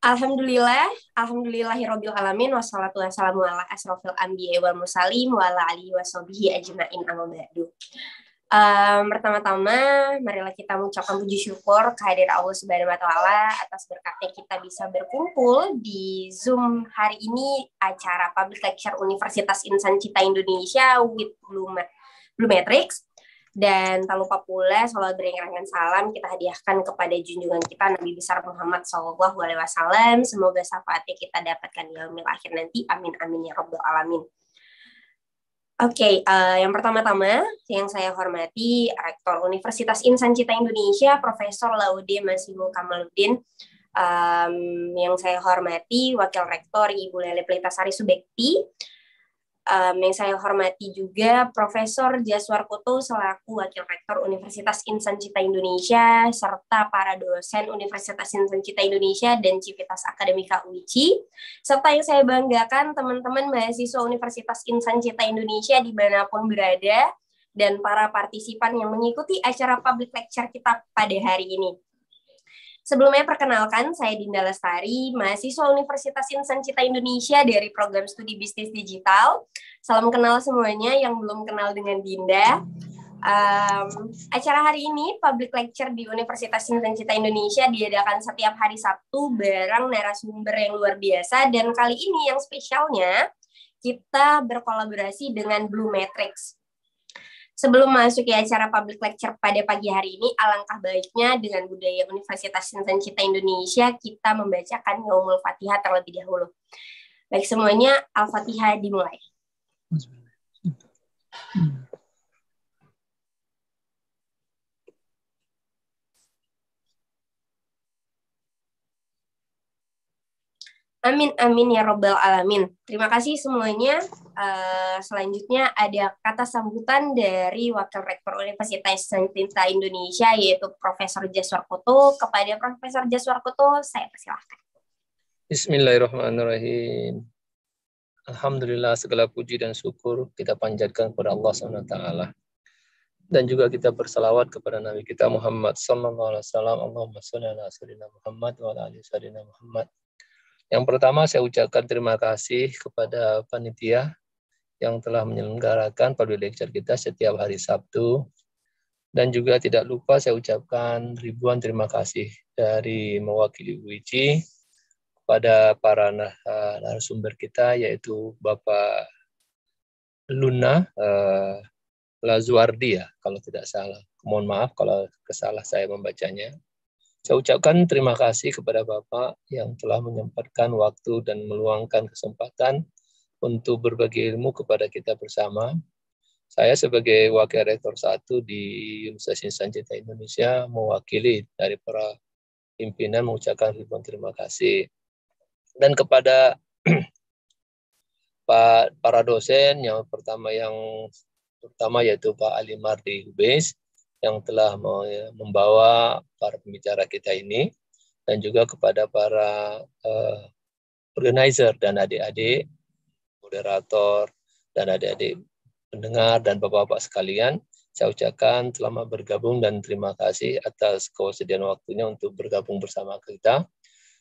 Alhamdulillah, alhamdulillahirabbil alamin wassalatu wassalamu ala asrofil wal wa ala alihi washabihi ajmain amma ba'du. Um, pertama-tama marilah kita mengucapkan puji syukur kehadiran Allah Subhanahu wa taala atas berkatnya kita bisa berkumpul di Zoom hari ini acara Public Lecture Universitas Insan Cita Indonesia with Blue Matrix dan tak lupa pula salawat berengangan salam kita hadiahkan kepada junjungan kita Nabi besar Muhammad Shallallahu Alaihi Wasallam. Semoga syafaatnya kita dapatkan di yaumil akhir nanti. Amin amin ya robbal alamin. Oke, okay, uh, eh, yang pertama-tama yang saya hormati Rektor Universitas Insan Cita Indonesia, Profesor Laude Masimo Kamaluddin, um, yang saya hormati Wakil Rektor Ibu Lele Pelita Sari Subekti, um, yang saya hormati juga Profesor Jaswar Koto selaku Wakil Rektor Universitas Insan Cita Indonesia serta para dosen Universitas Insan Cita Indonesia dan Civitas Akademika UICI serta yang saya banggakan teman-teman mahasiswa Universitas Insan Cita Indonesia dimanapun berada dan para partisipan yang mengikuti acara public lecture kita pada hari ini. Sebelumnya perkenalkan, saya Dinda Lestari, mahasiswa Universitas Insan Cita Indonesia dari program studi bisnis digital. Salam kenal semuanya yang belum kenal dengan Dinda. Um, acara hari ini, public lecture di Universitas Insan Cita Indonesia diadakan setiap hari Sabtu bareng narasumber yang luar biasa dan kali ini yang spesialnya kita berkolaborasi dengan Blue Matrix. Sebelum masuk ke ya acara public lecture pada pagi hari ini, alangkah baiknya dengan budaya Universitas Cita Indonesia, kita membacakan Yaumul Fatihah terlebih dahulu. Baik semuanya, Al-Fatihah dimulai. Hmm. Amin, amin ya Robbal 'Alamin. Terima kasih semuanya. Uh, selanjutnya ada kata sambutan dari Wakil Rektor Universitas Cinta Indonesia, yaitu Profesor Jaswar Koto. Kepada Profesor Jaswar Koto, saya persilahkan. Bismillahirrahmanirrahim. Alhamdulillah segala puji dan syukur kita panjatkan kepada Allah SWT. Dan juga kita bersalawat kepada Nabi kita Muhammad Sallallahu Alaihi Wasallam. Allahumma salli ala Muhammad wa ala ali Muhammad. Yang pertama saya ucapkan terima kasih kepada panitia yang telah menyelenggarakan public lecture kita setiap hari Sabtu. Dan juga tidak lupa saya ucapkan ribuan terima kasih dari mewakili Wiji kepada para nah, eh, narasumber kita yaitu Bapak Luna eh, Lazuardi ya kalau tidak salah. Mohon maaf kalau kesalah saya membacanya saya ucapkan terima kasih kepada Bapak yang telah menyempatkan waktu dan meluangkan kesempatan untuk berbagi ilmu kepada kita bersama. Saya sebagai Wakil Rektor satu di Universitas Insan Cinta Indonesia mewakili dari para pimpinan mengucapkan ribuan terima kasih. Dan kepada para dosen yang pertama yang pertama yaitu Pak Ali Mardi Hubes yang telah membawa para pembicara kita ini dan juga kepada para uh, organizer dan adik-adik, moderator dan adik-adik pendengar dan bapak-bapak sekalian. Saya ucapkan selamat bergabung dan terima kasih atas kewasediaan waktunya untuk bergabung bersama kita.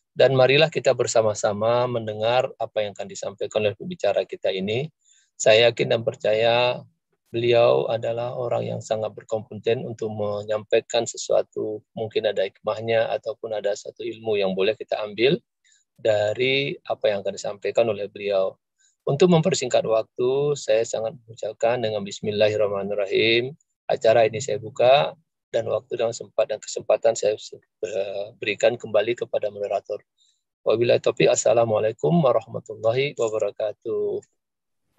Dan marilah kita bersama-sama mendengar apa yang akan disampaikan oleh pembicara kita ini. Saya yakin dan percaya beliau adalah orang yang sangat berkompeten untuk menyampaikan sesuatu, mungkin ada hikmahnya ataupun ada satu ilmu yang boleh kita ambil dari apa yang akan disampaikan oleh beliau. Untuk mempersingkat waktu, saya sangat mengucapkan dengan bismillahirrahmanirrahim. Acara ini saya buka dan waktu dan sempat dan kesempatan saya berikan kembali kepada moderator. Wabillahi taufiq. Assalamualaikum warahmatullahi wabarakatuh.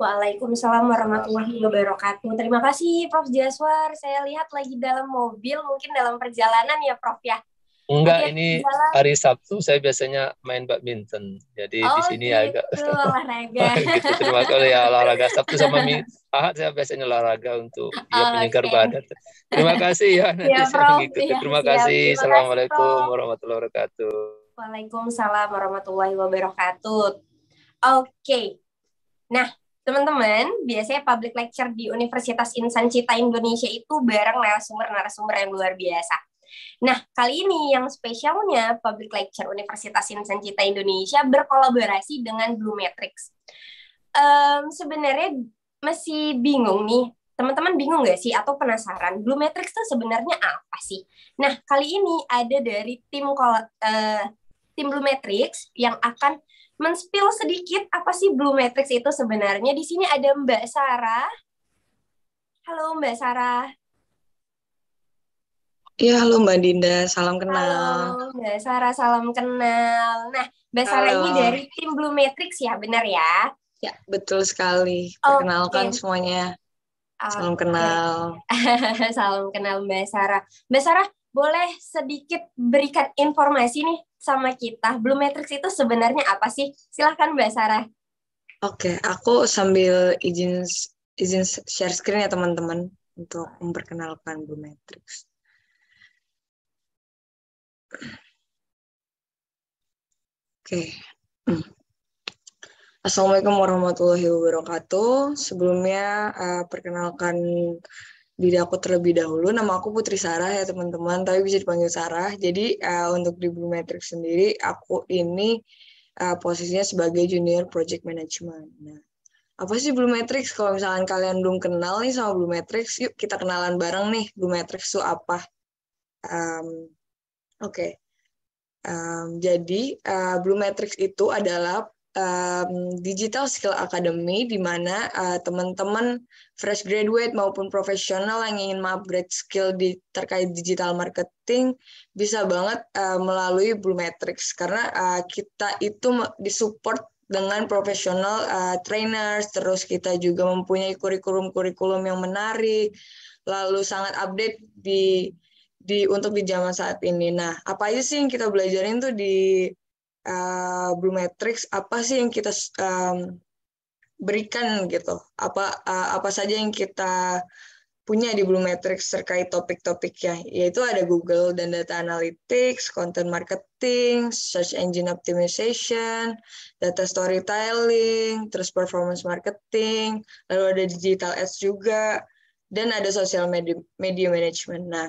Waalaikumsalam warahmatullahi wabarakatuh. Terima kasih Prof. Jaswar. Saya lihat lagi dalam mobil, mungkin dalam perjalanan ya Prof ya. Enggak, Oke, ini jalan. hari Sabtu saya biasanya main badminton. Jadi oh, di sini gitu, agak olahraga. gitu, terima kasih ya olahraga Sabtu sama Ahad saya biasanya olahraga untuk oh, ya, penyegar okay. badan. Terima kasih ya, ya nanti ya, saya Ya, terima kasih. Terima Assalamualaikum Prof. warahmatullahi wabarakatuh. Waalaikumsalam warahmatullahi wabarakatuh. Oke. Okay. Nah, Teman-teman, biasanya public lecture di Universitas Insan Cita Indonesia itu bareng narasumber-narasumber yang luar biasa. Nah, kali ini yang spesialnya public lecture Universitas Insan Cita Indonesia berkolaborasi dengan Blue Matrix. Um, sebenarnya masih bingung nih, teman-teman bingung nggak sih atau penasaran Blue Matrix itu sebenarnya apa sih? Nah, kali ini ada dari tim uh, tim Blue Matrix yang akan menspil sedikit apa sih Blue Matrix itu sebenarnya. Di sini ada Mbak Sarah. Halo Mbak Sarah. Iya, halo Mbak Dinda, salam kenal. Halo Mbak Sarah, salam kenal. Nah, Mbak halo. Sarah ini dari tim Blue Matrix ya, benar ya? Ya, betul sekali. Perkenalkan okay. semuanya. Salam kenal. salam kenal Mbak Sarah. Mbak Sarah, boleh sedikit berikan informasi nih sama kita blue matrix itu sebenarnya apa sih silahkan mbak Sarah oke okay, aku sambil izin izin share screen ya teman-teman untuk memperkenalkan blue matrix oke okay. Assalamualaikum warahmatullahi wabarakatuh. Sebelumnya uh, perkenalkan diri aku terlebih dahulu. Nama aku Putri Sarah ya teman-teman, tapi bisa dipanggil Sarah. Jadi uh, untuk di Blue Matrix sendiri, aku ini uh, posisinya sebagai Junior Project Management. Nah, apa sih Blue Matrix? Kalau misalnya kalian belum kenal nih sama Blue Matrix, yuk kita kenalan bareng nih Blue Matrix itu apa. Um, Oke, okay. um, jadi uh, Blue Matrix itu adalah um, Digital Skill Academy di mana uh, teman-teman fresh graduate maupun profesional yang ingin upgrade skill di terkait digital marketing bisa banget uh, melalui Blue Matrix karena uh, kita itu disupport dengan profesional uh, trainers terus kita juga mempunyai kurikulum-kurikulum yang menarik lalu sangat update di di untuk di zaman saat ini. Nah, apa aja sih yang kita belajarin tuh di uh, eh, Blue Matrix apa sih yang kita um, berikan gitu apa uh, apa saja yang kita punya di Blue Matrix terkait topik-topiknya yaitu ada Google dan data analytics, content marketing, search engine optimization, data storytelling, terus performance marketing, lalu ada digital ads juga dan ada social media, media management. Nah,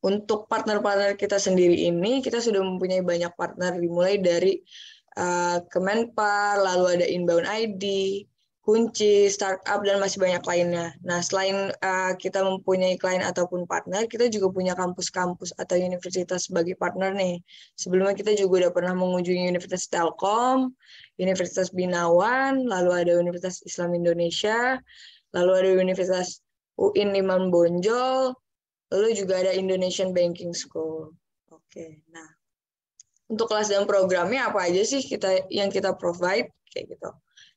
untuk partner-partner kita sendiri ini, kita sudah mempunyai banyak partner dimulai dari uh, eh, Kemenpar, lalu ada Inbound ID, kunci, startup, dan masih banyak lainnya. Nah, selain uh, kita mempunyai klien ataupun partner, kita juga punya kampus-kampus atau universitas sebagai partner nih. Sebelumnya kita juga udah pernah mengunjungi Universitas Telkom, Universitas Binawan, lalu ada Universitas Islam Indonesia, lalu ada Universitas UIN Liman Bonjol, Lalu juga ada Indonesian Banking School. Oke, nah untuk kelas dan programnya apa aja sih kita yang kita provide kayak gitu.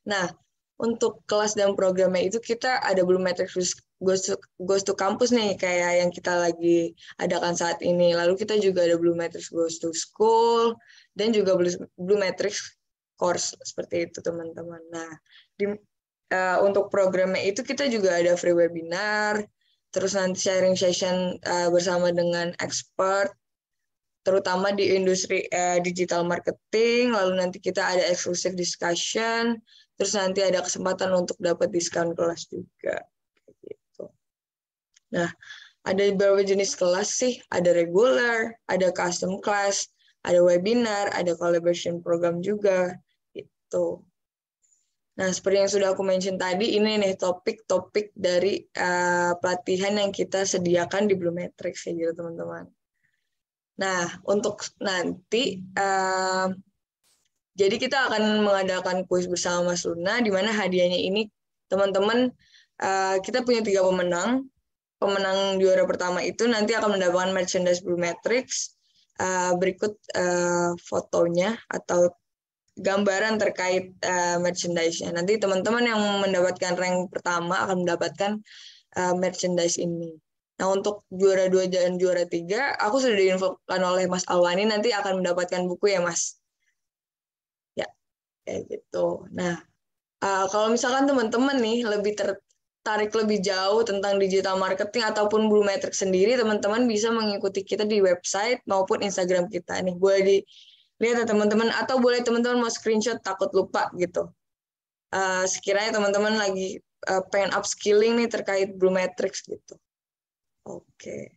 Nah untuk kelas dan programnya itu kita ada belum matrix goes to, goes to campus nih kayak yang kita lagi adakan saat ini. Lalu kita juga ada blue matrix goes to school dan juga blue, blue matrix course seperti itu teman-teman. Nah di, uh, untuk programnya itu kita juga ada free webinar, terus nanti sharing session uh, bersama dengan expert terutama di industri uh, digital marketing lalu nanti kita ada exclusive discussion terus nanti ada kesempatan untuk dapat diskon kelas juga gitu nah ada beberapa jenis kelas sih ada regular ada custom class ada webinar ada collaboration program juga gitu Nah, seperti yang sudah aku mention tadi, ini nih topik-topik dari uh, pelatihan yang kita sediakan di Blue Matrix ya gitu, teman-teman. Nah, untuk nanti uh, jadi kita akan mengadakan kuis bersama Mas Luna di mana hadiahnya ini teman-teman uh, kita punya tiga pemenang. Pemenang juara pertama itu nanti akan mendapatkan merchandise Blue Matrix. Uh, berikut uh, fotonya atau gambaran terkait uh, merchandise-nya. Nanti teman-teman yang mendapatkan rank pertama akan mendapatkan uh, merchandise ini. Nah, untuk juara dua dan juara tiga, aku sudah diinfokan oleh Mas Alwani nanti akan mendapatkan buku ya, Mas. Ya, kayak gitu. Nah, uh, kalau misalkan teman-teman nih lebih tertarik lebih jauh tentang digital marketing ataupun Blue Metric sendiri, teman-teman bisa mengikuti kita di website maupun Instagram kita. Nih, boleh di lihat ya teman-teman atau boleh teman-teman mau screenshot takut lupa gitu uh, sekiranya teman-teman lagi uh, pengen upskilling nih terkait blue matrix gitu oke okay.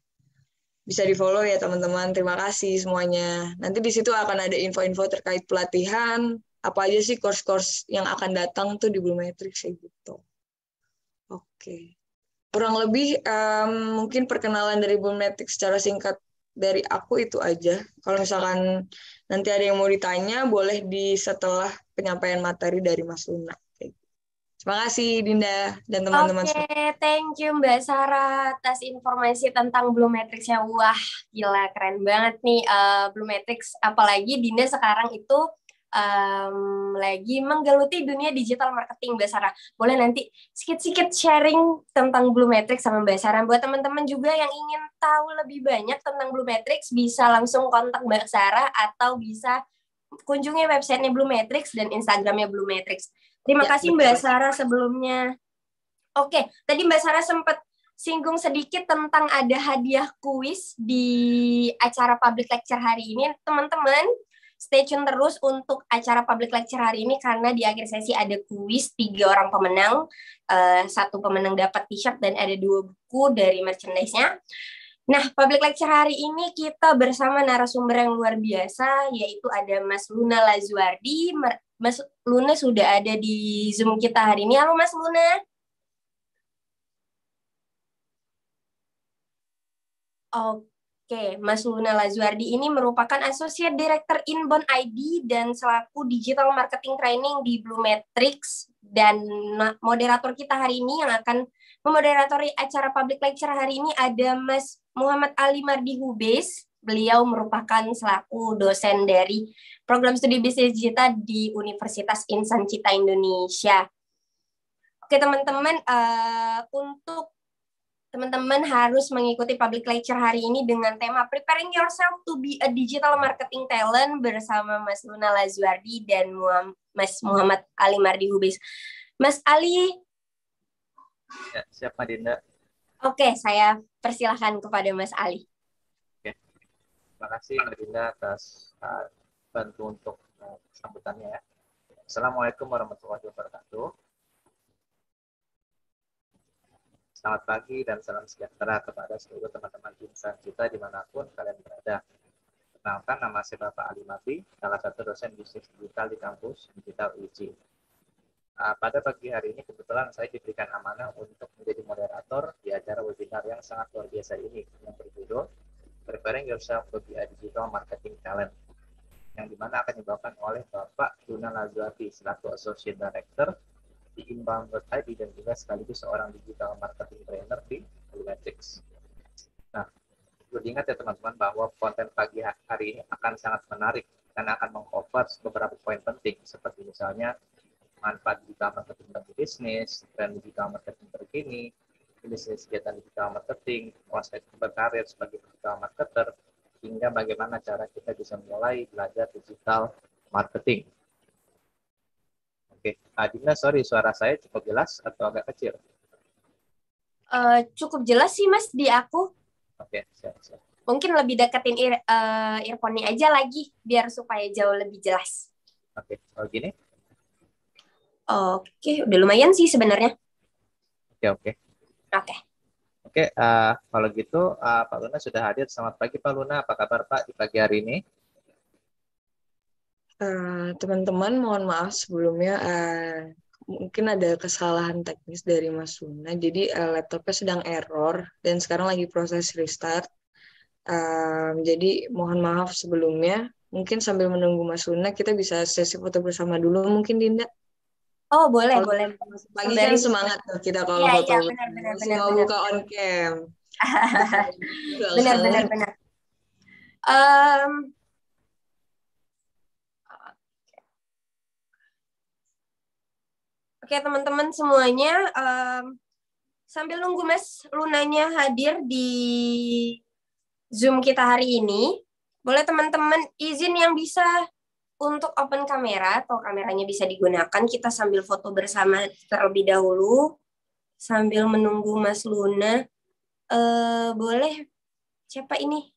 bisa di follow ya teman-teman terima kasih semuanya nanti di situ akan ada info-info terkait pelatihan apa aja sih course-course yang akan datang tuh di blue matrix kayak gitu oke okay kurang lebih um, mungkin perkenalan dari Blue Matrix secara singkat dari aku itu aja. Kalau misalkan nanti ada yang mau ditanya, boleh di setelah penyampaian materi dari Mas Luna. Terima kasih Dinda dan teman-teman. Oke, okay, thank you Mbak Sarah atas informasi tentang Blue Matrix ya. Wah, gila keren banget nih uh, Blue Matrix. Apalagi Dinda sekarang itu um, lagi menggeluti dunia digital marketing Mbak Sarah. Boleh nanti sedikit-sedikit sharing tentang Blue Matrix sama Mbak Sarah. Buat teman-teman juga yang ingin tahu lebih banyak tentang Blue Matrix bisa langsung kontak Mbak Sarah atau bisa kunjungi websitenya Blue Matrix dan Instagramnya Blue Matrix. Terima ya, kasih Mbak Sarah sebelumnya. Oke, tadi Mbak Sarah sempat singgung sedikit tentang ada hadiah kuis di acara public lecture hari ini. Teman-teman, Stay tune terus untuk acara public lecture hari ini karena di akhir sesi ada kuis tiga orang pemenang, uh, satu pemenang dapat t-shirt dan ada dua buku dari merchandise-nya. Nah, public lecture hari ini kita bersama narasumber yang luar biasa, yaitu ada Mas Luna Lazuardi. Mas Luna sudah ada di Zoom kita hari ini. Halo Mas Luna. Oke, Oke, Mas Luna Lazuardi ini merupakan Associate Director Inbound ID dan selaku Digital Marketing Training di Blue Matrix dan moderator kita hari ini yang akan memoderatori acara public lecture hari ini ada Mas Muhammad Ali Mardi Hubes. Beliau merupakan selaku dosen dari program studi bisnis digital di Universitas Insan Cita Indonesia. Oke teman-teman, uh, untuk teman-teman harus mengikuti public lecture hari ini dengan tema Preparing Yourself to be a Digital Marketing Talent bersama Mas Luna Lazuardi dan Mas Muhammad Ali Mardi Hubis. Mas Ali. Ya, siap Dinda. Oke, saya persilahkan kepada Mas Ali. Oke. Terima kasih Dinda atas uh, bantu untuk uh, sambutannya. Ya. Assalamualaikum warahmatullahi wabarakatuh. Selamat pagi dan salam sejahtera kepada seluruh teman-teman insan kita dimanapun kalian berada. Kenalkan nama saya Bapak Ali Mati, salah satu dosen bisnis digital di kampus Digital UIC. Ah, pada pagi hari ini kebetulan saya diberikan amanah untuk menjadi moderator di acara webinar yang sangat luar biasa ini yang berjudul Preparing Yourself to be a Digital Marketing Talent yang dimana akan dibawakan oleh Bapak Duna Lazuati selaku Associate Director Imbang Bird dan juga sekaligus seorang digital marketing trainer di Lumetrics. Nah, perlu diingat ya teman-teman bahwa konten pagi hari ini akan sangat menarik karena akan mengcover beberapa poin penting seperti misalnya manfaat digital marketing bagi bisnis, tren digital marketing terkini, bisnis kegiatan digital marketing, prospek berkarir sebagai digital marketer, hingga bagaimana cara kita bisa mulai belajar digital marketing. Oke, okay. Ah, Adina, sorry suara saya cukup jelas atau agak kecil? Uh, cukup jelas sih mas di aku. Oke, okay, siap, siap. Mungkin lebih deketin ear, uh, earphone-nya aja lagi biar supaya jauh lebih jelas. Oke, okay. kalau gini? Oke, okay. udah lumayan sih sebenarnya. Oke, okay, oke. Okay. Oke. Okay. Oke, okay, uh, kalau gitu uh, Pak Luna sudah hadir. Selamat pagi Pak Luna, apa kabar Pak di pagi hari ini? Eh, teman-teman uh, mohon maaf sebelumnya uh, mungkin ada kesalahan teknis dari Mas Suna. Jadi uh, laptopnya sedang error dan sekarang lagi proses restart. uh, jadi mohon maaf sebelumnya. Mungkin sambil menunggu Mas Suna kita bisa sesi foto bersama dulu mungkin Dinda. Oh boleh kalo boleh. Pagi kan semangat kita kalau ya, foto. ya, Mau buka on cam. benar benar benar. Um, Oke teman-teman semuanya, um, sambil nunggu Mas Lunanya hadir di Zoom kita hari ini, boleh teman-teman izin yang bisa untuk open kamera atau kameranya bisa digunakan, kita sambil foto bersama terlebih dahulu, sambil menunggu Mas Luna. Uh, boleh, siapa ini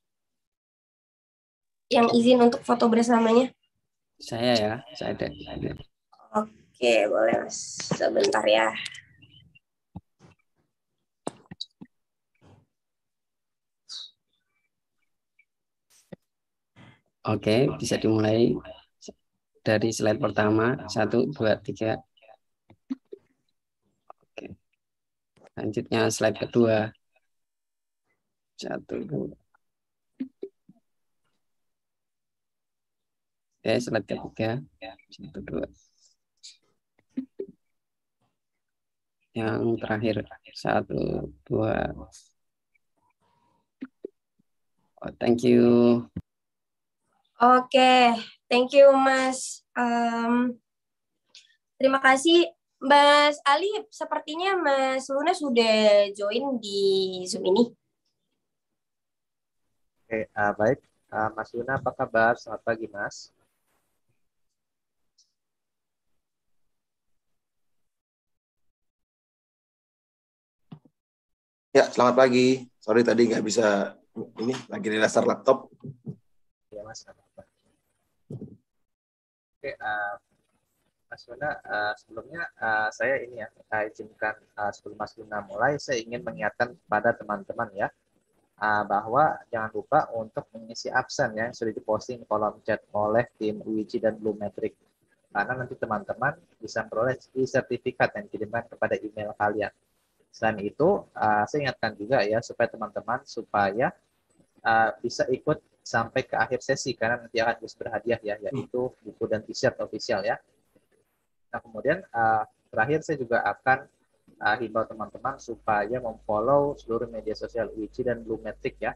yang izin untuk foto bersamanya? Saya ya, saya ada. Oke. Oke, boleh Mas. Sebentar ya. Oke, bisa dimulai dari slide pertama. Satu, dua, tiga. Oke. lanjutnya slide kedua. Satu, dua. Oke, slide ketiga. Satu, dua. yang terakhir satu dua oh, thank you oke okay. thank you mas um, terima kasih mas Ali sepertinya mas Luna sudah join di zoom ini oke okay, uh, eh, baik uh, mas Luna apa kabar selamat pagi mas Ya, selamat pagi. Sorry tadi nggak bisa ini lagi di dasar laptop. Ya mas, Oke, uh, Mas Yuna, uh, eh, sebelumnya uh, saya ini ya saya izinkan uh, sebelum Mas Yuna mulai, saya ingin mengingatkan kepada teman-teman ya uh, bahwa jangan lupa untuk mengisi absen ya yang sudah diposting di kolom chat oleh tim UIC dan Blue Metric karena nanti teman-teman bisa memperoleh sertifikat yang dikirimkan kepada email kalian. Selain itu, uh, saya ingatkan juga ya supaya teman-teman supaya uh, bisa ikut sampai ke akhir sesi karena nanti akan terus berhadiah ya, yaitu buku dan t-shirt official ya. Nah kemudian uh, terakhir saya juga akan uh, himbau teman-teman supaya memfollow seluruh media sosial UIC dan Blumetric ya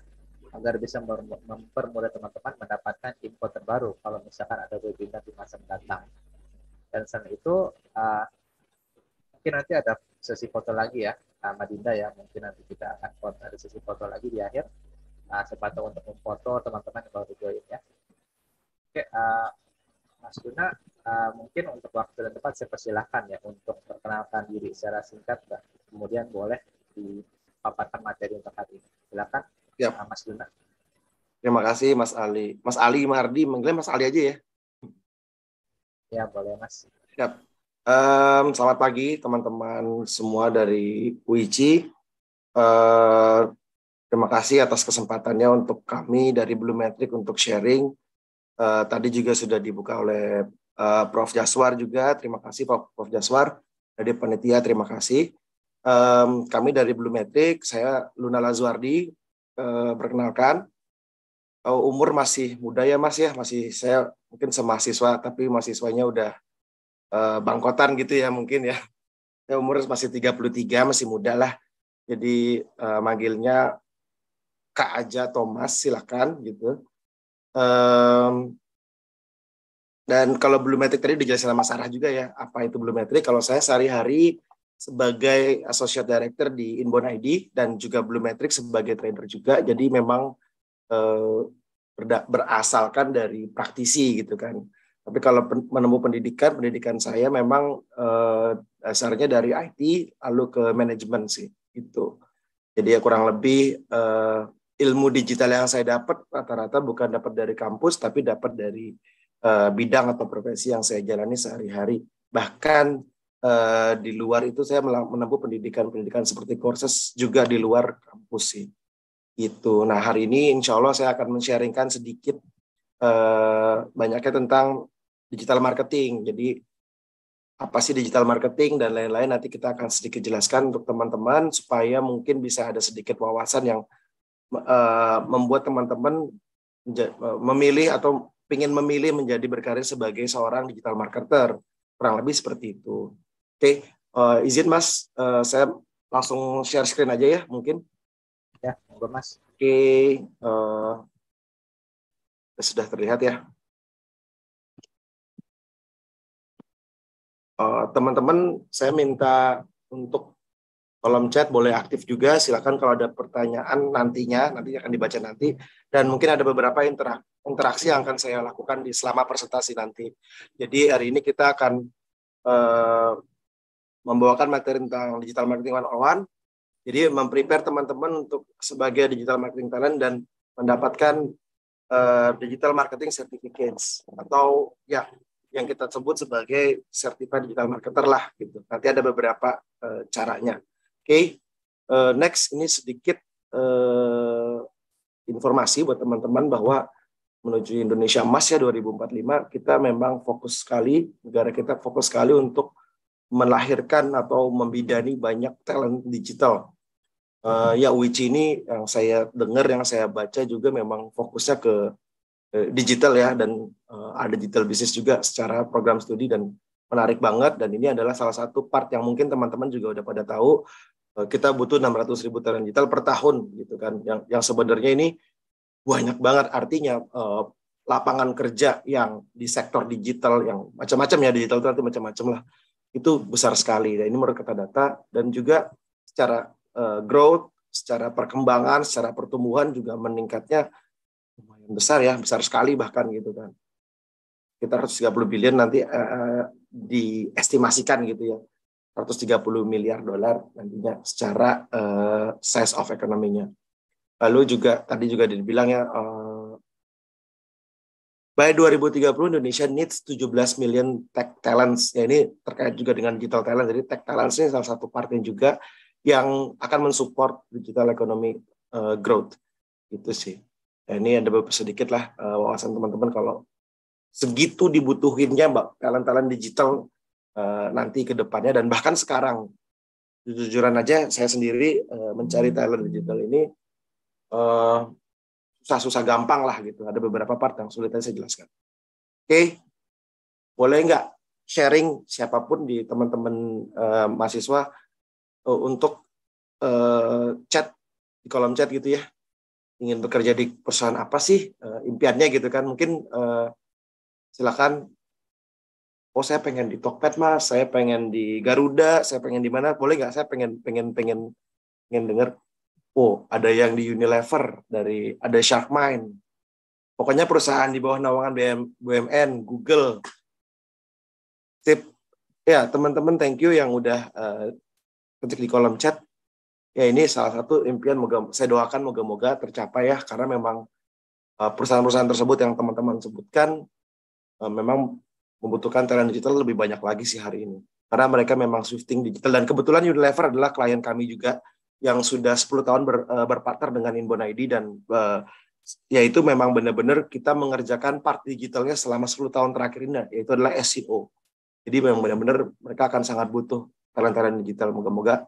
agar bisa mempermudah teman-teman mendapatkan info terbaru kalau misalkan ada webinar di masa mendatang. Dan selain itu, uh, mungkin nanti ada sesi foto lagi ya sama Dinda ya mungkin nanti kita akan foto ada sesi foto lagi di akhir nah, sepatu untuk memfoto teman-teman yang baru join ya oke uh, Mas Guna uh, mungkin untuk waktu dan tempat saya persilahkan ya untuk perkenalkan diri secara singkat Mbak. kemudian boleh dipaparkan materi untuk hari ini silakan ya. uh, Mas Guna Terima kasih Mas Ali. Mas Ali Mardi, manggilnya Mas Ali aja ya. Ya, boleh Mas. Siap. Um, selamat pagi teman-teman semua dari UICI. Uh, eh, terima kasih atas kesempatannya untuk kami dari Blue Metric untuk sharing. Uh, tadi juga sudah dibuka oleh uh, Prof. Jaswar juga. Terima kasih Prof. Prof. Jaswar dari panitia. Terima kasih. Um, kami dari Blue Metric, saya Luna Lazuardi. Uh, perkenalkan, uh, umur masih muda ya Mas ya, masih saya mungkin semahasiswa tapi mahasiswanya udah Eh, bangkotan gitu ya mungkin ya. ya umur masih 33 masih muda lah. Jadi uh, manggilnya Kak aja Thomas silakan gitu. Um, dan kalau belum metrik tadi dijelasin sama Sarah juga ya, apa itu belum metrik? Kalau saya sehari-hari sebagai associate director di Inbound ID dan juga belum metrik sebagai trainer juga. Jadi memang eh, berasalkan dari praktisi gitu kan. Tapi kalau menemukan pendidikan, pendidikan saya memang eh, dasarnya dari IT lalu ke manajemen sih itu. Jadi ya kurang lebih eh, ilmu digital yang saya dapat rata-rata bukan dapat dari kampus tapi dapat dari eh, bidang atau profesi yang saya jalani sehari-hari. Bahkan eh, di luar itu saya menempuh pendidikan-pendidikan seperti kursus juga di luar kampus sih. Itu. Nah hari ini insya Allah saya akan men-sharingkan sedikit uh, banyaknya tentang digital marketing. Jadi apa sih digital marketing dan lain-lain nanti kita akan sedikit jelaskan untuk teman-teman supaya mungkin bisa ada sedikit wawasan yang uh, membuat teman-teman eh, memilih atau ingin memilih menjadi berkarir sebagai seorang digital marketer kurang lebih seperti itu. Oke, okay. uh, eh, izin Mas, uh, saya langsung share screen aja ya mungkin. Ya, Mas. Oke, okay. uh, sudah terlihat ya. Eh, teman-teman uh, saya minta untuk kolom chat boleh aktif juga silakan kalau ada pertanyaan nantinya nanti akan dibaca nanti dan mungkin ada beberapa interak interaksi yang akan saya lakukan di selama presentasi nanti jadi hari ini kita akan uh, membawakan materi tentang digital marketing one on jadi memprepare teman-teman untuk sebagai digital marketing talent dan mendapatkan uh, digital marketing certificates atau ya yang kita sebut sebagai certified digital marketer lah gitu. Nanti ada beberapa uh, caranya. Oke, okay. uh, eh, next ini sedikit uh, informasi buat teman-teman bahwa menuju Indonesia Emas ya 2045 kita memang fokus sekali negara kita fokus sekali untuk melahirkan atau membidani banyak talent digital. Uh, ya Wici ini yang saya dengar yang saya baca juga memang fokusnya ke Eh, digital ya dan eh, ada digital bisnis juga secara program studi dan menarik banget dan ini adalah salah satu part yang mungkin teman-teman juga udah pada tahu eh, kita butuh 600 ribu talent digital per tahun gitu kan yang yang sebenarnya ini banyak banget artinya uh, lapangan kerja yang di sektor digital yang macam-macam ya digital itu macam-macam lah itu besar sekali dan ini menurut kata data dan juga secara uh, growth secara perkembangan secara pertumbuhan juga meningkatnya besar ya, besar sekali bahkan gitu kan. Kita 130 miliar nanti uh, diestimasikan gitu ya. 130 miliar dolar nantinya secara uh, size of ekonominya. Lalu juga tadi juga dibilang ya uh, by 2030 Indonesia needs 17 million tech talents. Ya ini terkait juga dengan digital talent. Jadi tech talents ini salah satu part yang juga yang akan mensupport digital economy uh, growth. Itu sih. Nah, ini ada beberapa sedikit lah uh, wawasan teman-teman kalau segitu dibutuhinnya mbak talent-talent digital uh, nanti ke depannya dan bahkan sekarang jujuran aja saya sendiri uh, mencari talent digital ini uh, susah-susah gampang lah gitu ada beberapa part yang sulit saya jelaskan oke okay. boleh nggak sharing siapapun di teman-teman uh, mahasiswa uh, untuk uh, chat di kolom chat gitu ya ingin bekerja di perusahaan apa sih uh, impiannya gitu kan mungkin uh, silakan oh saya pengen di Tokped mas saya pengen di Garuda saya pengen di mana boleh nggak saya pengen pengen pengen pengen dengar oh ada yang di Unilever dari ada Shark Mine pokoknya perusahaan di bawah naungan BM, BUMN Google tip ya teman-teman thank you yang udah uh, ketik di kolom chat ya ini salah satu impian moga saya doakan moga-moga tercapai ya karena memang eh, perusahaan-perusahaan tersebut yang teman-teman sebutkan eh, memang membutuhkan talent digital lebih banyak lagi sih hari ini karena mereka memang shifting digital dan kebetulan Unilever adalah klien kami juga yang sudah 10 tahun ber, eh, berpartner dengan Inbon ID dan yaitu memang benar-benar kita mengerjakan part digitalnya selama 10 tahun terakhir ini, yaitu adalah SEO. Jadi memang benar-benar mereka akan sangat butuh talent-talent digital. Moga-moga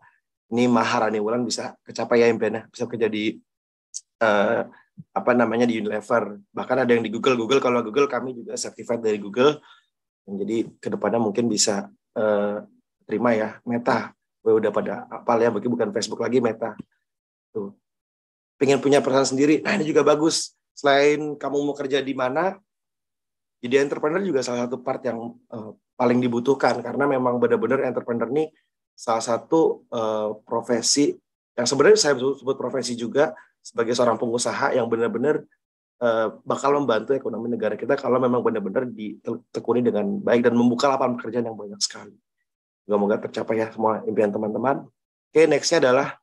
ini maharani Wulan bisa kecapai ya impiannya, bisa kerja di uh, apa namanya di Unilever. Bahkan ada yang di Google, Google kalau Google kami juga certified dari Google. Jadi kedepannya mungkin bisa uh, terima ya Meta. Gue udah pada apal ya, mungkin bukan Facebook lagi Meta. Tuh. Pengen punya perusahaan sendiri. Nah, ini juga bagus. Selain kamu mau kerja di mana, jadi entrepreneur juga salah satu part yang uh, paling dibutuhkan karena memang benar-benar entrepreneur ini salah satu uh, profesi yang sebenarnya saya sebut profesi juga sebagai seorang pengusaha yang benar-benar uh, bakal membantu ekonomi negara kita kalau memang benar-benar ditekuni dengan baik dan membuka lapangan pekerjaan yang banyak sekali. Semoga tercapai ya semua impian teman-teman. Oke, okay, nextnya adalah,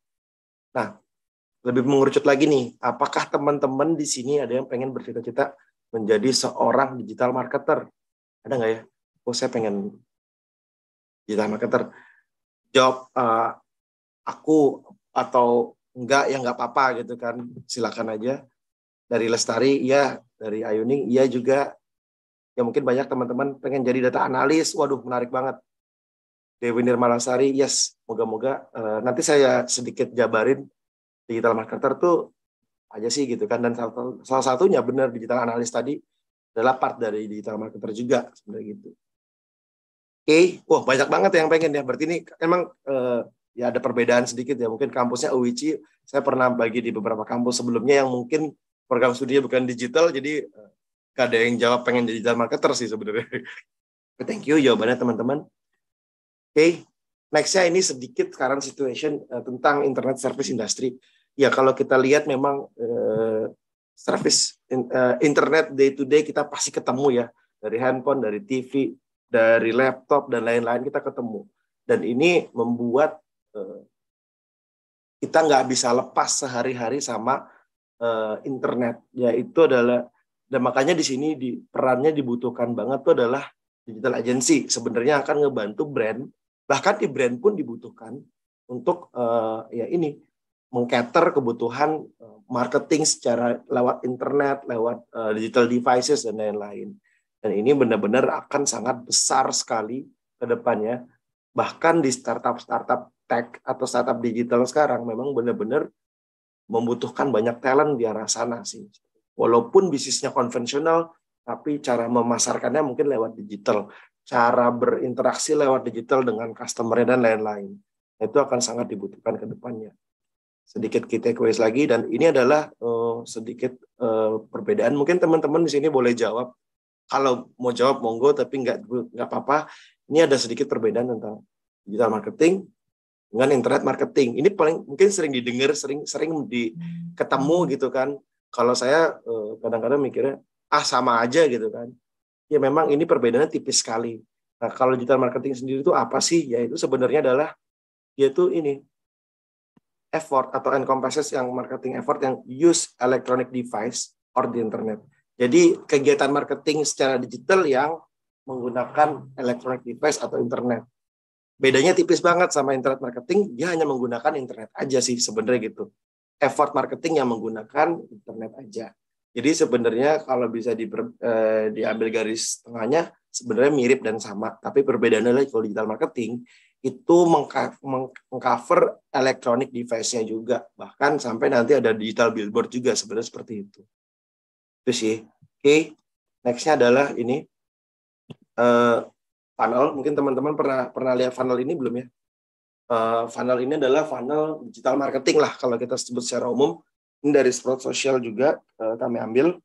nah lebih mengerucut lagi nih, apakah teman-teman di sini ada yang pengen bercita-cita menjadi seorang digital marketer? Ada nggak ya? Oh, saya pengen digital marketer jawab uh, eh, aku atau enggak ya enggak apa-apa gitu kan silakan aja dari Lestari ya dari Ayuning ya juga ya mungkin banyak teman-teman pengen jadi data analis waduh menarik banget Dewi Nirmalasari yes moga-moga uh, nanti saya sedikit jabarin digital marketer tuh aja sih gitu kan dan salah satunya benar digital analis tadi adalah part dari digital marketer juga sebenarnya gitu okay. wah banyak banget yang pengen ya. Berarti ini emang uh, ya ada perbedaan sedikit ya. Mungkin kampusnya UIC, saya pernah bagi di beberapa kampus sebelumnya yang mungkin program studinya bukan digital, jadi uh, ada yang jawab pengen jadi digital marketer sih sebenarnya. Thank you jawabannya teman-teman. Oke, okay. nextnya ini sedikit sekarang situation uh, tentang internet service industry. Ya kalau kita lihat memang uh, service in, uh, internet day to day kita pasti ketemu ya dari handphone, dari TV, dari laptop dan lain-lain kita ketemu. Dan ini membuat eh, kita nggak bisa lepas sehari-hari sama internet eh, internet. Yaitu adalah dan makanya di sini di perannya dibutuhkan banget itu adalah digital agency. Sebenarnya akan ngebantu brand bahkan di brand pun dibutuhkan untuk uh, ya ini mengcater kebutuhan marketing secara lewat internet, lewat uh, digital devices dan lain-lain. Dan ini benar-benar akan sangat besar sekali ke depannya. Bahkan di startup-startup tech atau startup digital sekarang memang benar-benar membutuhkan banyak talent di arah sana sih. Walaupun bisnisnya konvensional, tapi cara memasarkannya mungkin lewat digital. Cara berinteraksi lewat digital dengan customer dan lain-lain. Itu akan sangat dibutuhkan ke depannya sedikit kita quiz lagi dan ini adalah uh, sedikit uh, perbedaan mungkin teman-teman di sini boleh jawab kalau mau jawab monggo tapi nggak nggak apa-apa ini ada sedikit perbedaan tentang digital marketing dengan internet marketing ini paling mungkin sering didengar sering sering di hmm. ketemu gitu kan kalau saya eh, kadang-kadang mikirnya ah sama aja gitu kan ya memang ini perbedaannya tipis sekali nah kalau digital marketing sendiri itu apa sih ya itu sebenarnya adalah yaitu ini effort atau encompasses yang marketing effort yang use electronic device or the internet jadi kegiatan marketing secara digital yang menggunakan electronic device atau internet. Bedanya tipis banget sama internet marketing, dia hanya menggunakan internet aja sih sebenarnya gitu. Effort marketing yang menggunakan internet aja. Jadi sebenarnya kalau bisa di, eh, diambil garis tengahnya sebenarnya mirip dan sama, tapi perbedaannya lagi kalau digital marketing itu mengcover electronic device-nya juga, bahkan sampai nanti ada digital billboard juga sebenarnya seperti itu. Itu sih okay. nextnya adalah ini uh, funnel. Mungkin teman-teman pernah pernah lihat funnel ini belum ya? Uh, funnel ini adalah funnel digital marketing lah kalau kita sebut secara umum. Ini dari Sprout Social juga uh, kami ambil.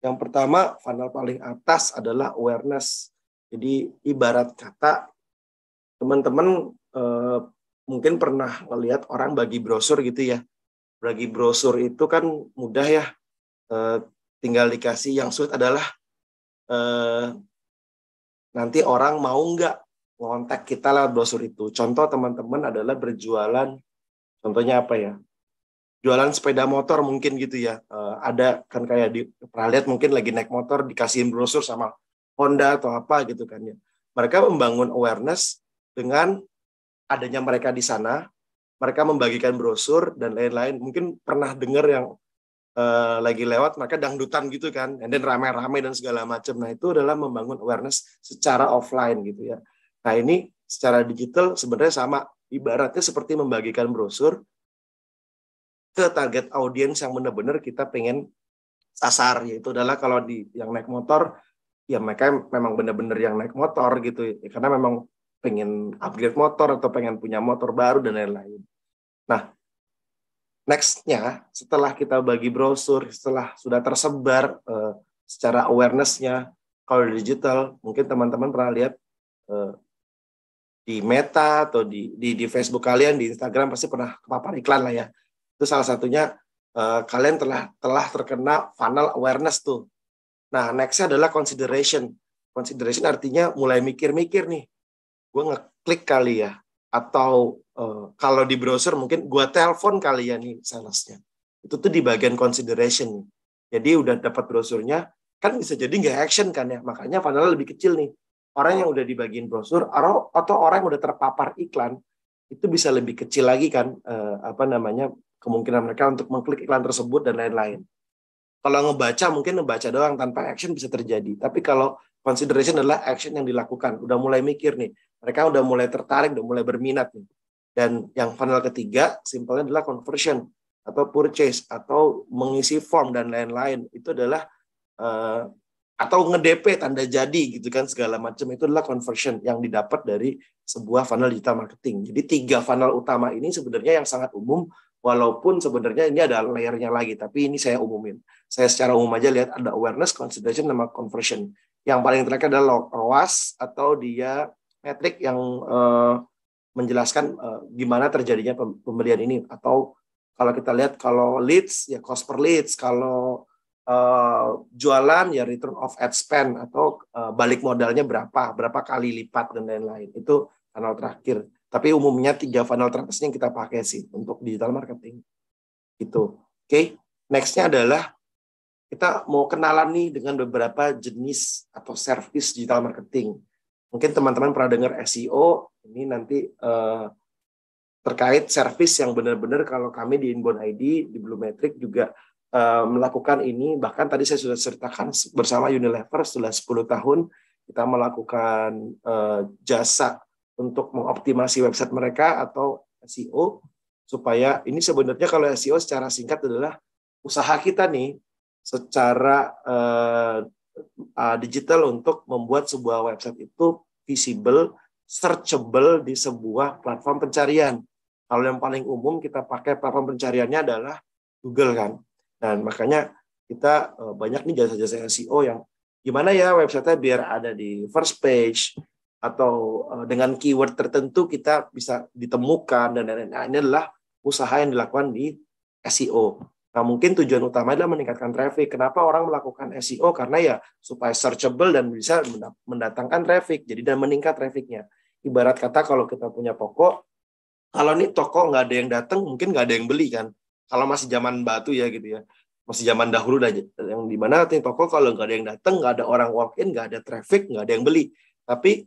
Yang pertama funnel paling atas adalah awareness. Jadi ibarat kata teman-teman eh, mungkin pernah melihat orang bagi brosur gitu ya. Bagi brosur itu kan mudah ya. Eh, tinggal dikasih yang sulit adalah eh, nanti orang mau nggak ngontak kita lah brosur itu. Contoh teman-teman adalah berjualan, contohnya apa ya? Jualan sepeda motor mungkin gitu ya. Eh, ada kan kayak di pernah lihat mungkin lagi naik motor dikasihin brosur sama Honda atau apa gitu kan ya. Mereka membangun awareness dengan adanya mereka di sana, mereka membagikan brosur dan lain-lain. Mungkin pernah dengar yang Eh, lagi lewat mereka dangdutan gitu kan and then rame-rame dan segala macam nah itu adalah membangun awareness secara offline gitu ya nah ini secara digital sebenarnya sama ibaratnya seperti membagikan brosur ke target audiens yang benar-benar kita pengen sasar yaitu adalah kalau di yang naik motor ya mereka memang benar-benar yang naik motor gitu ya, karena memang pengen upgrade motor atau pengen punya motor baru dan lain-lain nah nextnya setelah kita bagi brosur, setelah sudah tersebar uh, secara awarenessnya, kalau digital mungkin teman-teman pernah lihat uh, di Meta atau di, di di Facebook kalian, di Instagram pasti pernah kepapar iklan lah ya. Itu salah satunya uh, kalian telah telah terkena funnel awareness tuh. Nah nextnya adalah consideration. Consideration artinya mulai mikir-mikir nih, gue ngeklik kali ya, atau uh, kalau di browser mungkin gua telepon kalian ya nih salesnya itu tuh di bagian consideration jadi udah dapat brosurnya kan bisa jadi nggak action kan ya makanya padahal lebih kecil nih orang yang udah dibagiin brosur atau orang yang udah terpapar iklan itu bisa lebih kecil lagi kan uh, apa namanya kemungkinan mereka untuk mengklik iklan tersebut dan lain-lain kalau ngebaca mungkin ngebaca doang tanpa action bisa terjadi tapi kalau consideration adalah action yang dilakukan udah mulai mikir nih mereka udah mulai tertarik, udah mulai berminat nih. Dan yang funnel ketiga, simpelnya adalah conversion atau purchase atau mengisi form dan lain-lain itu adalah uh, atau ngedp tanda jadi gitu kan segala macam itu adalah conversion yang didapat dari sebuah funnel digital marketing. Jadi tiga funnel utama ini sebenarnya yang sangat umum walaupun sebenarnya ini ada layernya lagi tapi ini saya umumin. Saya secara umum aja lihat ada awareness, consideration sama conversion. Yang paling terakhir adalah ROAS atau dia metrik yang uh, menjelaskan uh, gimana terjadinya pembelian ini atau kalau kita lihat kalau leads ya cost per leads kalau uh, jualan ya return of ad spend atau uh, balik modalnya berapa berapa kali lipat dan lain-lain itu funnel terakhir tapi umumnya tiga funnel terakhir yang kita pakai sih untuk digital marketing itu oke okay? nextnya adalah kita mau kenalan nih dengan beberapa jenis atau service digital marketing Mungkin teman-teman pernah dengar SEO, ini nanti eh, terkait service yang benar-benar kalau kami di Inbound ID, di Metric juga eh, melakukan ini. Bahkan tadi saya sudah ceritakan bersama Unilever sudah 10 tahun kita melakukan eh, jasa untuk mengoptimasi website mereka atau SEO supaya ini sebenarnya kalau SEO secara singkat adalah usaha kita nih secara uh, uh, digital untuk membuat sebuah website itu visible, searchable di sebuah platform pencarian. Kalau yang paling umum kita pakai platform pencariannya adalah Google kan. Dan makanya kita uh, banyak nih jasa-jasa SEO yang gimana ya website website-nya biar ada di first page atau uh, dengan keyword tertentu kita bisa ditemukan dan lain-lain. Nah, ini adalah usaha yang dilakukan di SEO. Nah, mungkin tujuan utama adalah meningkatkan traffic. Kenapa orang melakukan SEO? Karena ya supaya searchable dan bisa mendatangkan traffic. Jadi dan meningkat trafficnya. Ibarat kata kalau kita punya toko kalau ini toko nggak ada yang datang, mungkin nggak ada yang beli kan. Kalau masih zaman batu ya gitu ya, masih zaman dahulu aja. Yang dimana nih toko kalau nggak ada yang datang, nggak ada orang walk in, nggak ada traffic, nggak ada yang beli. Tapi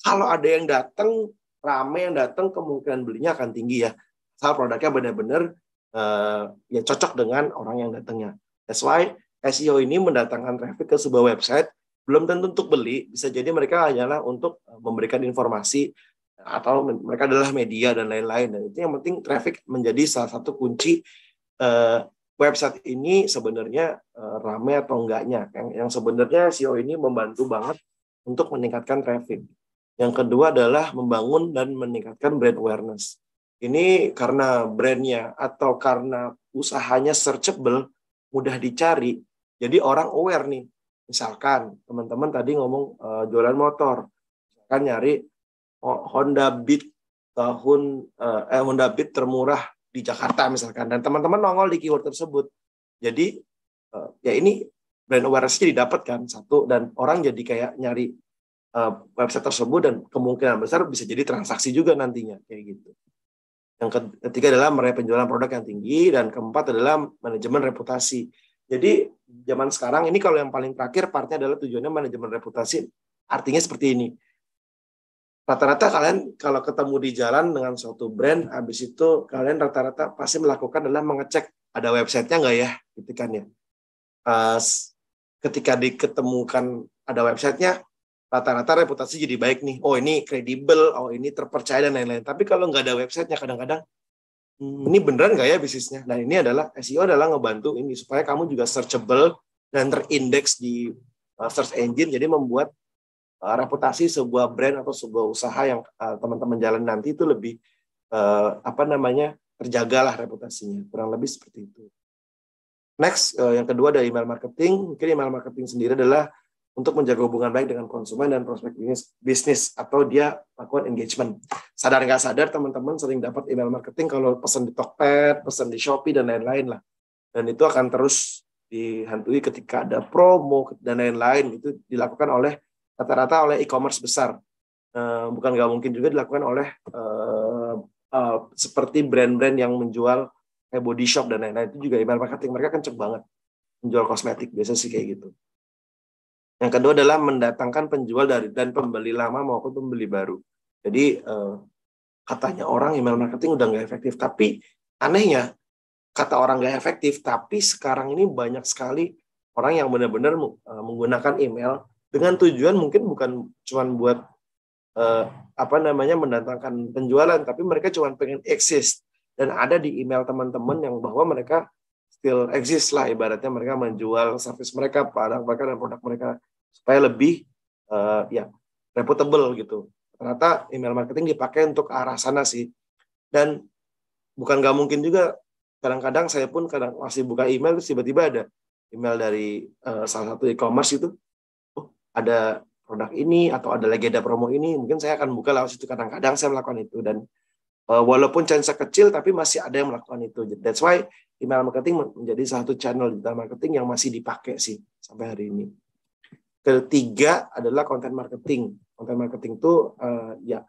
kalau ada yang datang, rame yang datang, kemungkinan belinya akan tinggi ya. Asal produknya benar-benar uh, ya cocok dengan orang yang datangnya. That's why SEO ini mendatangkan traffic ke sebuah website belum tentu untuk beli, bisa jadi mereka hanyalah untuk eh, memberikan informasi atau mereka adalah media dan lain-lain. Dan itu yang penting traffic menjadi salah satu kunci uh, website ini sebenarnya uh, rame atau enggaknya. Yang, yang sebenarnya SEO ini membantu banget untuk meningkatkan traffic. Yang kedua adalah membangun dan meningkatkan brand awareness ini karena brandnya atau karena usahanya searchable, mudah dicari, jadi orang aware nih. Misalkan teman-teman tadi ngomong uh, jualan motor, kan nyari Honda Beat tahun uh, eh, Honda Beat termurah di Jakarta misalkan, dan teman-teman nongol di keyword tersebut. Jadi uh, ya ini brand awareness-nya dapat kan satu dan orang jadi kayak nyari uh, website tersebut dan kemungkinan besar bisa jadi transaksi juga nantinya kayak gitu. Yang ketiga adalah meraih penjualan produk yang tinggi dan keempat adalah manajemen reputasi. Jadi zaman sekarang ini kalau yang paling terakhir partnya adalah tujuannya manajemen reputasi. Artinya seperti ini. Rata-rata kalian kalau ketemu di jalan dengan suatu brand, habis itu kalian rata-rata pasti melakukan adalah mengecek ada websitenya nggak ya, ketikannya. Gitu ketika diketemukan ada websitenya, rata-rata reputasi jadi baik nih. Oh ini kredibel, oh ini terpercaya dan lain-lain. Tapi kalau nggak ada websitenya kadang-kadang hmm, ini beneran nggak ya bisnisnya? Nah ini adalah SEO adalah ngebantu ini supaya kamu juga searchable dan terindeks di uh, search engine. Jadi membuat uh, reputasi sebuah brand atau sebuah usaha yang teman uh, teman-teman jalan nanti itu lebih uh, apa namanya terjagalah reputasinya kurang lebih seperti itu. Next uh, yang kedua dari email marketing mungkin email marketing sendiri adalah untuk menjaga hubungan baik dengan konsumen dan prospek bisnis, bisnis atau dia melakukan engagement. Sadar nggak sadar, teman-teman sering dapat email marketing kalau pesan di Tokped, pesan di Shopee, dan lain-lain lah. Dan itu akan terus dihantui ketika ada promo dan lain-lain. Itu dilakukan oleh rata-rata oleh e-commerce besar. Eh, bukan nggak mungkin juga dilakukan oleh e, e, seperti brand-brand yang menjual kayak body shop dan lain-lain. Itu juga email marketing. Mereka kenceng banget menjual kosmetik. Biasa sih kayak gitu yang kedua adalah mendatangkan penjual dari dan pembeli lama maupun pembeli baru. Jadi eh, katanya orang email marketing udah nggak efektif, tapi anehnya kata orang nggak efektif, tapi sekarang ini banyak sekali orang yang benar-benar eh, menggunakan email dengan tujuan mungkin bukan cuma buat eh, apa namanya mendatangkan penjualan, tapi mereka cuma pengen eksis dan ada di email teman-teman yang bahwa mereka still exist lah ibaratnya mereka menjual service mereka pada mereka dan produk mereka supaya lebih uh, ya reputable gitu ternyata email marketing dipakai untuk arah sana sih dan bukan nggak mungkin juga kadang-kadang saya pun kadang masih buka email terus tiba-tiba ada email dari uh, salah satu e-commerce itu oh ada produk ini atau ada legenda promo ini mungkin saya akan buka lewat situ kadang-kadang saya melakukan itu dan uh, walaupun chance kecil tapi masih ada yang melakukan itu that's why email marketing menjadi salah satu channel digital marketing yang masih dipakai sih sampai hari ini. Ketiga adalah konten marketing. Konten marketing itu uh, eh, ya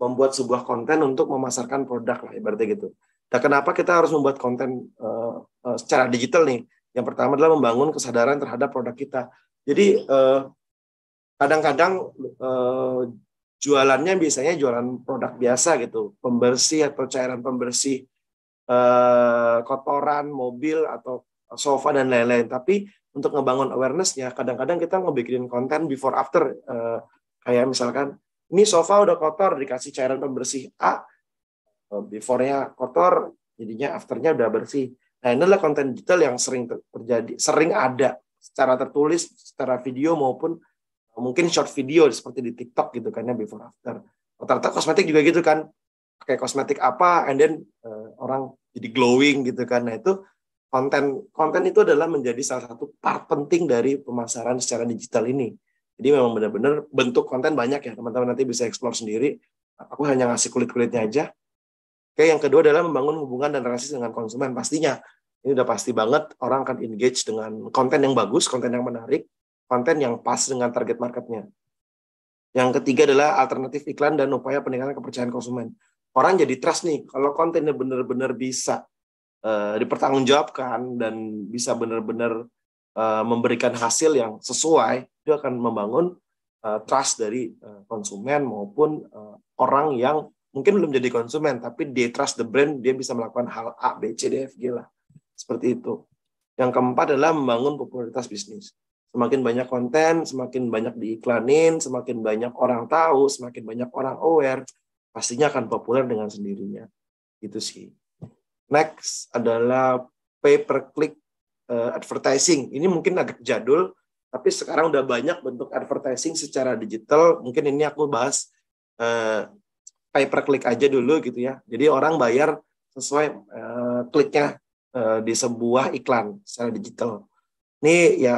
membuat sebuah konten untuk memasarkan produk lah berarti gitu. Nah, kenapa kita harus membuat konten uh, uh, secara digital nih? Yang pertama adalah membangun kesadaran terhadap produk kita. Jadi kadang kadang-kadang uh, jualannya biasanya jualan produk biasa gitu, pembersih atau cairan pembersih Eh, kotoran mobil atau sofa dan lain-lain tapi untuk ngebangun awarenessnya kadang-kadang kita ngebikin konten before after eh, kayak misalkan ini sofa udah kotor dikasih cairan pembersih A eh, beforenya kotor jadinya afternya udah bersih nah ini adalah konten digital yang sering terjadi sering ada secara tertulis secara video maupun mungkin short video seperti di TikTok gitu kan ya before after rata-rata kosmetik juga gitu kan pakai kosmetik apa and then uh, orang jadi glowing gitu kan nah itu konten konten itu adalah menjadi salah satu part penting dari pemasaran secara digital ini jadi memang benar-benar bentuk konten banyak ya teman-teman nanti bisa explore sendiri aku hanya ngasih kulit kulitnya aja oke yang kedua adalah membangun hubungan dan relasi dengan konsumen pastinya ini udah pasti banget orang akan engage dengan konten yang bagus konten yang menarik konten yang pas dengan target marketnya yang ketiga adalah alternatif iklan dan upaya peningkatan kepercayaan konsumen orang jadi trust nih kalau kontennya benar-benar bisa uh, dipertanggungjawabkan dan bisa benar-benar uh, eh, memberikan hasil yang sesuai itu akan membangun uh, trust dari uh, konsumen maupun uh, orang yang mungkin belum jadi konsumen tapi dia trust the brand dia bisa melakukan hal A B C D F G lah seperti itu yang keempat adalah membangun popularitas bisnis semakin banyak konten semakin banyak diiklanin semakin banyak orang tahu semakin banyak orang aware pastinya akan populer dengan sendirinya. Itu sih. Next adalah pay per click uh, eh, advertising. Ini mungkin agak jadul, tapi sekarang udah banyak bentuk advertising secara digital. Mungkin ini aku bahas uh, eh, pay per click aja dulu gitu ya. Jadi orang bayar sesuai uh, kliknya uh, di sebuah iklan secara digital. Ini ya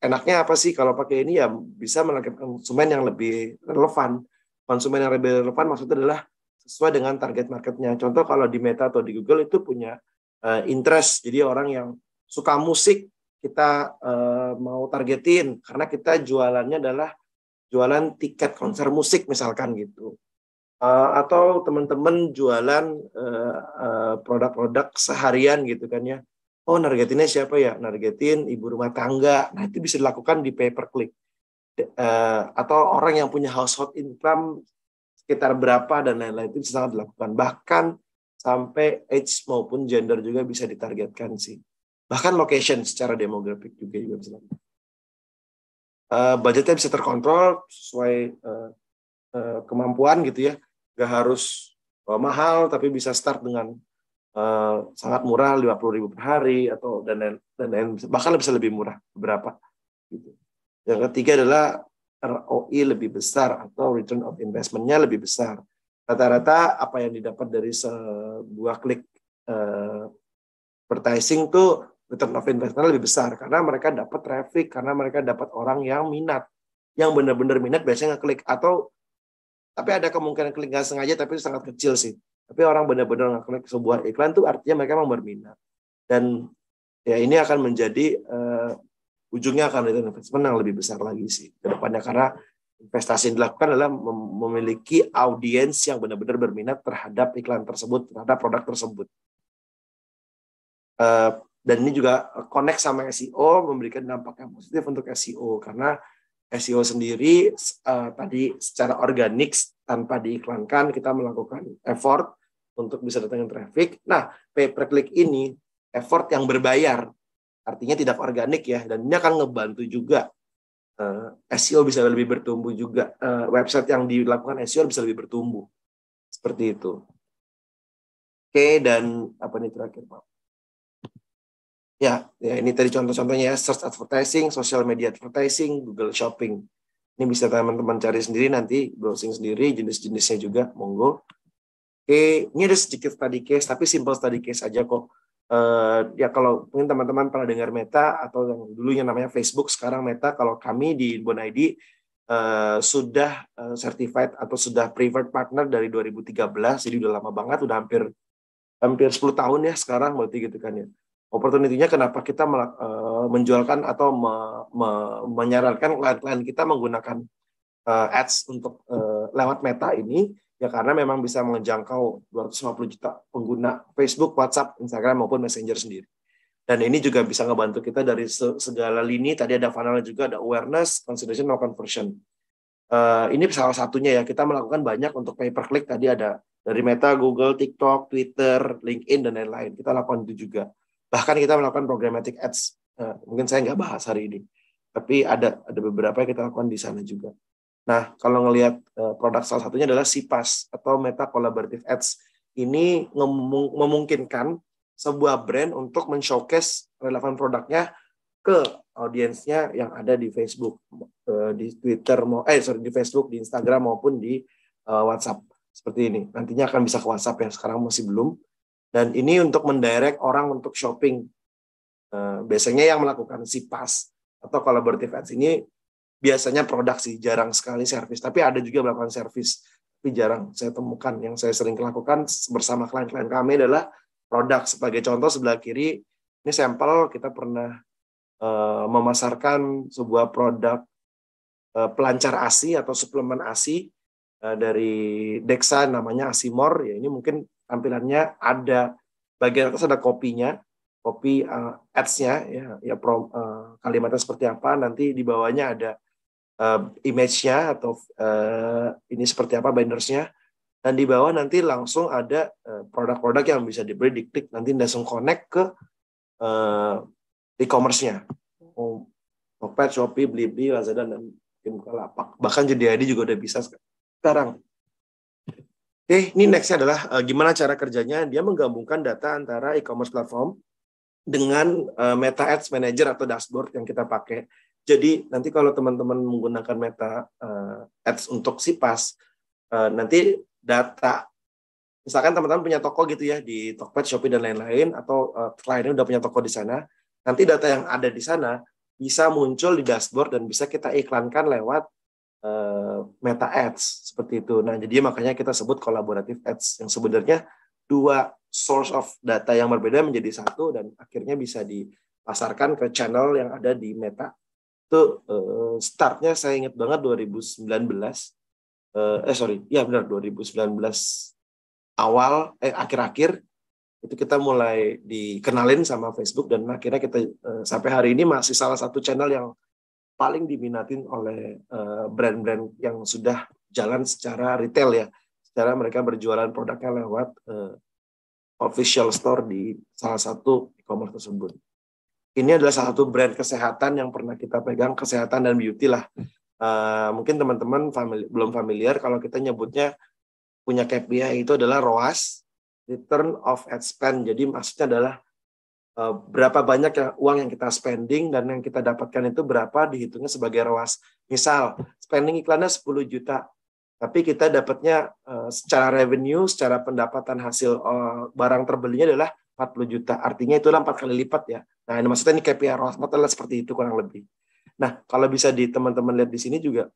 enaknya apa sih kalau pakai ini ya bisa menarget konsumen yang lebih relevan konsumen yang lebih relevan maksudnya adalah sesuai dengan target marketnya. Contoh kalau di Meta atau di Google itu punya uh, interest, jadi orang yang suka musik kita uh, mau targetin karena kita jualannya adalah jualan tiket konser musik misalkan gitu. Uh, atau teman-teman jualan uh, uh, produk-produk seharian gitu kan ya. Oh, nargetinnya siapa ya? Nargetin ibu rumah tangga. Nah, itu bisa dilakukan di pay per click. Eh, atau orang yang punya household income sekitar berapa dan lain-lain itu sangat dilakukan. Bahkan sampai age maupun gender juga bisa ditargetkan sih. Bahkan location secara demografik juga juga bisa Uh, budgetnya bisa terkontrol sesuai uh, uh, kemampuan gitu ya. Gak harus uh, mahal tapi bisa start dengan Uh, sangat murah 50.000 per hari atau dan lain, dan lain bahkan bisa lebih murah beberapa gitu. Yang ketiga adalah ROI lebih besar atau return of investment-nya lebih besar. Rata-rata apa yang didapat dari sebuah klik eh, advertising tuh return of investment lebih besar karena mereka dapat traffic, karena mereka dapat orang yang minat. Yang benar-benar minat biasanya ngeklik atau tapi ada kemungkinan klik nggak sengaja tapi sangat kecil sih. Tapi orang benar-benar ngeklik sebuah iklan itu artinya mereka memang berminat. Dan ya ini akan menjadi eh, ujungnya akan return investment yang lebih besar lagi sih ke depannya karena investasi yang dilakukan adalah memiliki audiens yang benar-benar berminat terhadap iklan tersebut, terhadap produk tersebut. Uh, dan ini juga connect sama SEO, memberikan dampak yang positif untuk SEO karena SEO sendiri uh, tadi secara organik tanpa diiklankan kita melakukan effort untuk bisa datangin traffic. Nah, pay per click ini effort yang berbayar artinya tidak organik ya dan ini akan ngebantu juga uh, eh, SEO bisa lebih bertumbuh juga uh, website yang dilakukan SEO bisa lebih bertumbuh seperti itu oke dan apa nih terakhir pak ya, ya ini tadi contoh-contohnya ya search advertising social media advertising Google Shopping ini bisa teman-teman cari sendiri nanti browsing sendiri jenis-jenisnya juga monggo oke ini ada sedikit study case tapi simple study case aja kok Uh, ya kalau mungkin teman-teman pernah dengar Meta atau yang dulunya namanya Facebook sekarang Meta kalau kami di Bon ID uh, eh, sudah uh, certified atau sudah preferred partner dari 2013 jadi udah lama banget udah hampir hampir 10 tahun ya sekarang berarti gitu kan ya opportunity-nya kenapa kita uh, menjualkan atau me me menyarankan klien-klien kita menggunakan uh, ads untuk uh, lewat Meta ini ya karena memang bisa menjangkau 250 juta pengguna Facebook, WhatsApp, Instagram maupun Messenger sendiri. Dan ini juga bisa ngebantu kita dari segala lini. Tadi ada funnel juga, ada awareness, consideration, no conversion. Uh, ini salah satunya ya. Kita melakukan banyak untuk pay per click. Tadi ada dari Meta, Google, TikTok, Twitter, LinkedIn, dan lain-lain. Kita lakukan itu juga. Bahkan kita melakukan programmatic ads. Uh, mungkin saya nggak bahas hari ini. Tapi ada ada beberapa yang kita lakukan di sana juga. Nah, kalau ngelihat eh, produk salah satunya adalah SIPAS atau Meta Collaborative Ads. Ini memungkinkan sebuah brand untuk men-showcase relevan produknya ke audiensnya yang ada di Facebook, eh, di Twitter, eh sorry di Facebook, di Instagram maupun di eh, WhatsApp seperti ini. Nantinya akan bisa ke WhatsApp ya, sekarang masih belum. Dan ini untuk mendirect orang untuk shopping. Biasanya yang melakukan SIPAS atau collaborative ads ini biasanya produk sih jarang sekali servis tapi ada juga melakukan servis tapi jarang saya temukan yang saya sering lakukan bersama klien-klien kami adalah produk sebagai contoh sebelah kiri ini sampel kita pernah uh, memasarkan sebuah produk uh, pelancar ASI atau suplemen ASI uh, eh, dari Dexa namanya Asimor ya ini mungkin tampilannya ada bagian atas ada kopinya kopi uh, ads-nya ya ya pro, uh, kalimatnya seperti apa nanti di bawahnya ada uh, image-nya atau uh, ini seperti apa bannersnya dan di bawah nanti langsung ada eh, produk-produk uh, yang bisa dibeli diklik nanti langsung connect ke uh, e-commerce-nya oh, Shopee, Blibli, Lazada dan tim Bukalapak bahkan jadi ID juga udah bisa sekarang Oke, okay, ini nextnya adalah uh, gimana cara kerjanya. Dia menggabungkan data antara e-commerce platform dengan uh, Meta Ads Manager atau dashboard yang kita pakai. Jadi nanti kalau teman-teman menggunakan Meta uh, Ads untuk Sipas, uh, eh, nanti data misalkan teman-teman punya toko gitu ya di Tokped, Shopee dan lain-lain atau uh, eh, lainnya udah punya toko di sana, nanti data yang ada di sana bisa muncul di dashboard dan bisa kita iklankan lewat Meta Ads seperti itu. Nah, jadi makanya kita sebut kolaboratif ads yang sebenarnya dua source of data yang berbeda menjadi satu dan akhirnya bisa dipasarkan ke channel yang ada di Meta itu uh, startnya saya ingat banget 2019 uh, eh, eh sorry ya benar 2019 awal eh akhir-akhir itu kita mulai dikenalin sama Facebook dan akhirnya kita uh, sampai hari ini masih salah satu channel yang paling diminatin oleh brand brand-brand yang sudah jalan secara retail ya secara mereka berjualan produknya lewat uh, official store di salah satu e-commerce tersebut ini adalah salah satu brand kesehatan yang pernah kita pegang kesehatan dan beauty lah. Uh, mungkin teman-teman famili belum familiar kalau kita nyebutnya punya KPI itu adalah ROAS, return of ad spend. Jadi maksudnya adalah uh, berapa banyak ya uang yang kita spending dan yang kita dapatkan itu berapa dihitungnya sebagai ROAS. Misal spending iklannya 10 juta, tapi kita dapatnya uh, secara revenue, secara pendapatan hasil uh, barang terbelinya adalah 40 juta. Artinya itulah empat kali lipat ya. Nah, ini maksudnya ini KPI roas adalah seperti itu kurang lebih. Nah, kalau bisa di teman-teman lihat di sini juga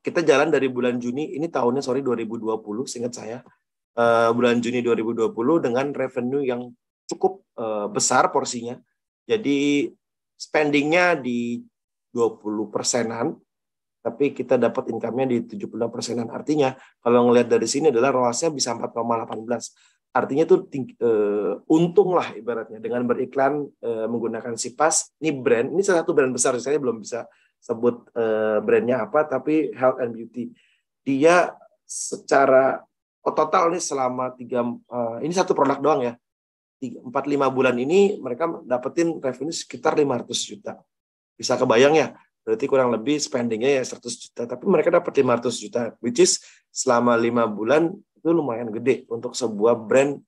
kita jalan dari bulan Juni ini tahunnya sorry 2020 seingat saya uh, bulan Juni 2020 dengan revenue yang cukup uh, besar porsinya jadi spendingnya di 20 persenan tapi kita dapat income-nya di 76 persenan artinya kalau ngelihat dari sini adalah ROAS-nya bisa 4,18 artinya itu uh, eh, untung lah ibaratnya dengan beriklan uh, menggunakan Sipas ini brand ini salah satu brand besar saya belum bisa sebut uh, brandnya apa tapi health and beauty dia secara oh, total ini selama tiga uh, ini satu produk doang ya empat lima bulan ini mereka dapetin revenue sekitar 500 juta bisa kebayang ya berarti kurang lebih spendingnya ya 100 juta tapi mereka dapat 500 juta which is selama lima bulan itu lumayan gede untuk sebuah brand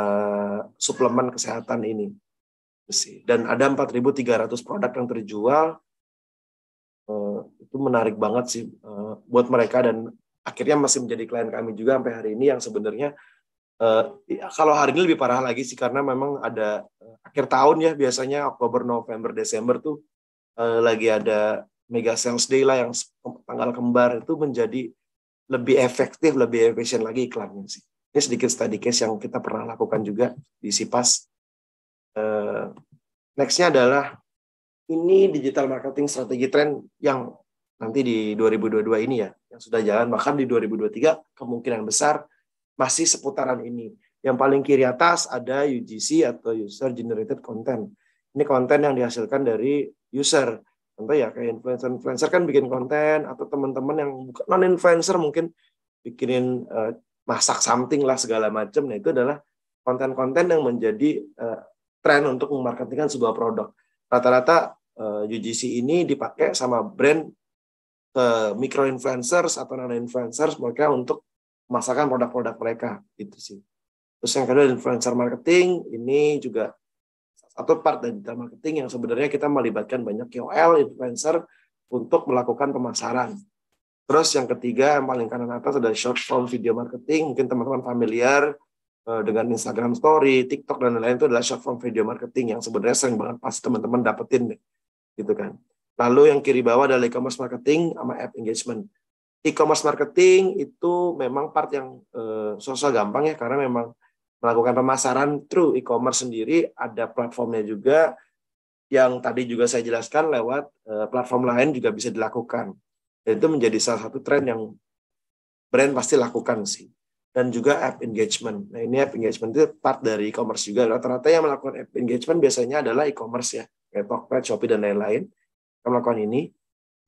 uh, suplemen kesehatan ini. Dan ada 4.300 produk yang terjual, uh, itu menarik banget sih uh, buat mereka dan akhirnya masih menjadi klien kami juga sampai hari ini yang sebenarnya uh, kalau hari ini lebih parah lagi sih karena memang ada uh, akhir tahun ya biasanya Oktober, November, Desember tuh uh, lagi ada mega sales day lah yang tanggal kembar itu menjadi lebih efektif, lebih efisien lagi iklannya sih. Ini sedikit study case yang kita pernah lakukan juga di Sipas. Uh, Nextnya adalah ini digital marketing strategi trend yang nanti di 2022 ini ya, yang sudah jalan, bahkan di 2023 kemungkinan besar masih seputaran ini. Yang paling kiri atas ada UGC atau User Generated Content. Ini konten yang dihasilkan dari user contoh ya kayak influencer influencer kan bikin konten atau teman-teman yang bukan non influencer mungkin bikinin uh, masak something lah segala macam nah itu adalah konten-konten yang menjadi uh, tren untuk memarketingkan sebuah produk rata-rata uh, eh, UGC ini dipakai sama brand ke micro influencers atau non influencers mereka untuk masakan produk-produk mereka itu sih terus yang kedua influencer marketing ini juga atau part dari digital marketing yang sebenarnya kita melibatkan banyak KOL, influencer untuk melakukan pemasaran. Terus yang ketiga yang paling kanan atas ada short form video marketing. Mungkin teman-teman familiar eh, dengan Instagram Story, TikTok dan lain-lain itu adalah short form video marketing yang sebenarnya sering banget pas teman-teman dapetin deh, gitu kan. Lalu yang kiri bawah adalah e-commerce marketing sama app engagement. E-commerce marketing itu memang part yang susah eh, gampang ya karena memang melakukan pemasaran through e-commerce sendiri ada platformnya juga yang tadi juga saya jelaskan lewat eh, platform lain juga bisa dilakukan. Dan itu menjadi salah satu tren yang brand pasti lakukan sih. Dan juga app engagement. Nah ini app engagement itu part dari e-commerce juga. Rata-rata yang melakukan app engagement biasanya adalah e-commerce ya. Kayak Tokped, Shopee, dan lain-lain. Yang melakukan ini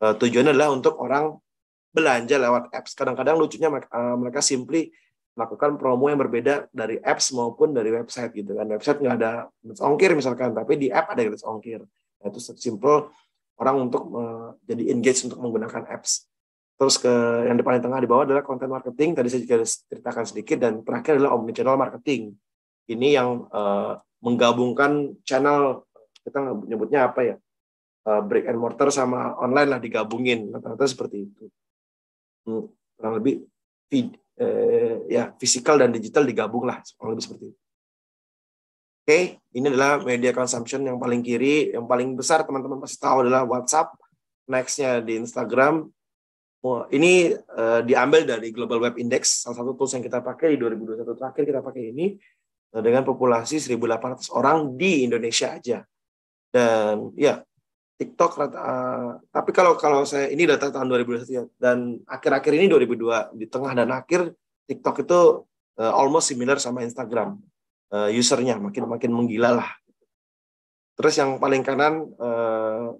eh, tujuannya adalah untuk orang belanja lewat apps. Kadang-kadang lucunya mereka, eh, mereka simply lakukan promo yang berbeda dari apps maupun dari website gitu kan website nggak ada gratis ongkir misalkan tapi di app ada gratis ongkir nah, itu simple orang untuk eh, jadi engage untuk menggunakan apps terus ke yang di paling tengah di bawah adalah content marketing tadi saya juga ceritakan sedikit dan terakhir adalah omnichannel marketing ini yang uh, menggabungkan channel kita nyebutnya apa ya uh, brick and mortar sama online lah digabungin ternyata seperti itu hmm, kurang lebih feed eh, ya fisikal dan digital digabung lah lebih seperti itu. Oke, ini adalah media consumption yang paling kiri, yang paling besar teman-teman pasti tahu adalah WhatsApp, nextnya di Instagram. Oh, ini eh, diambil dari Global Web Index, salah satu tools yang kita pakai di 2021 terakhir kita pakai ini eh, dengan populasi 1.800 orang di Indonesia aja. Dan ya, TikTok uh, tapi kalau kalau saya ini data tahun 2021 ya, dan akhir-akhir ini 2002 di tengah dan akhir TikTok itu uh, almost similar sama Instagram uh, usernya makin makin menggila lah. Terus yang paling kanan uh,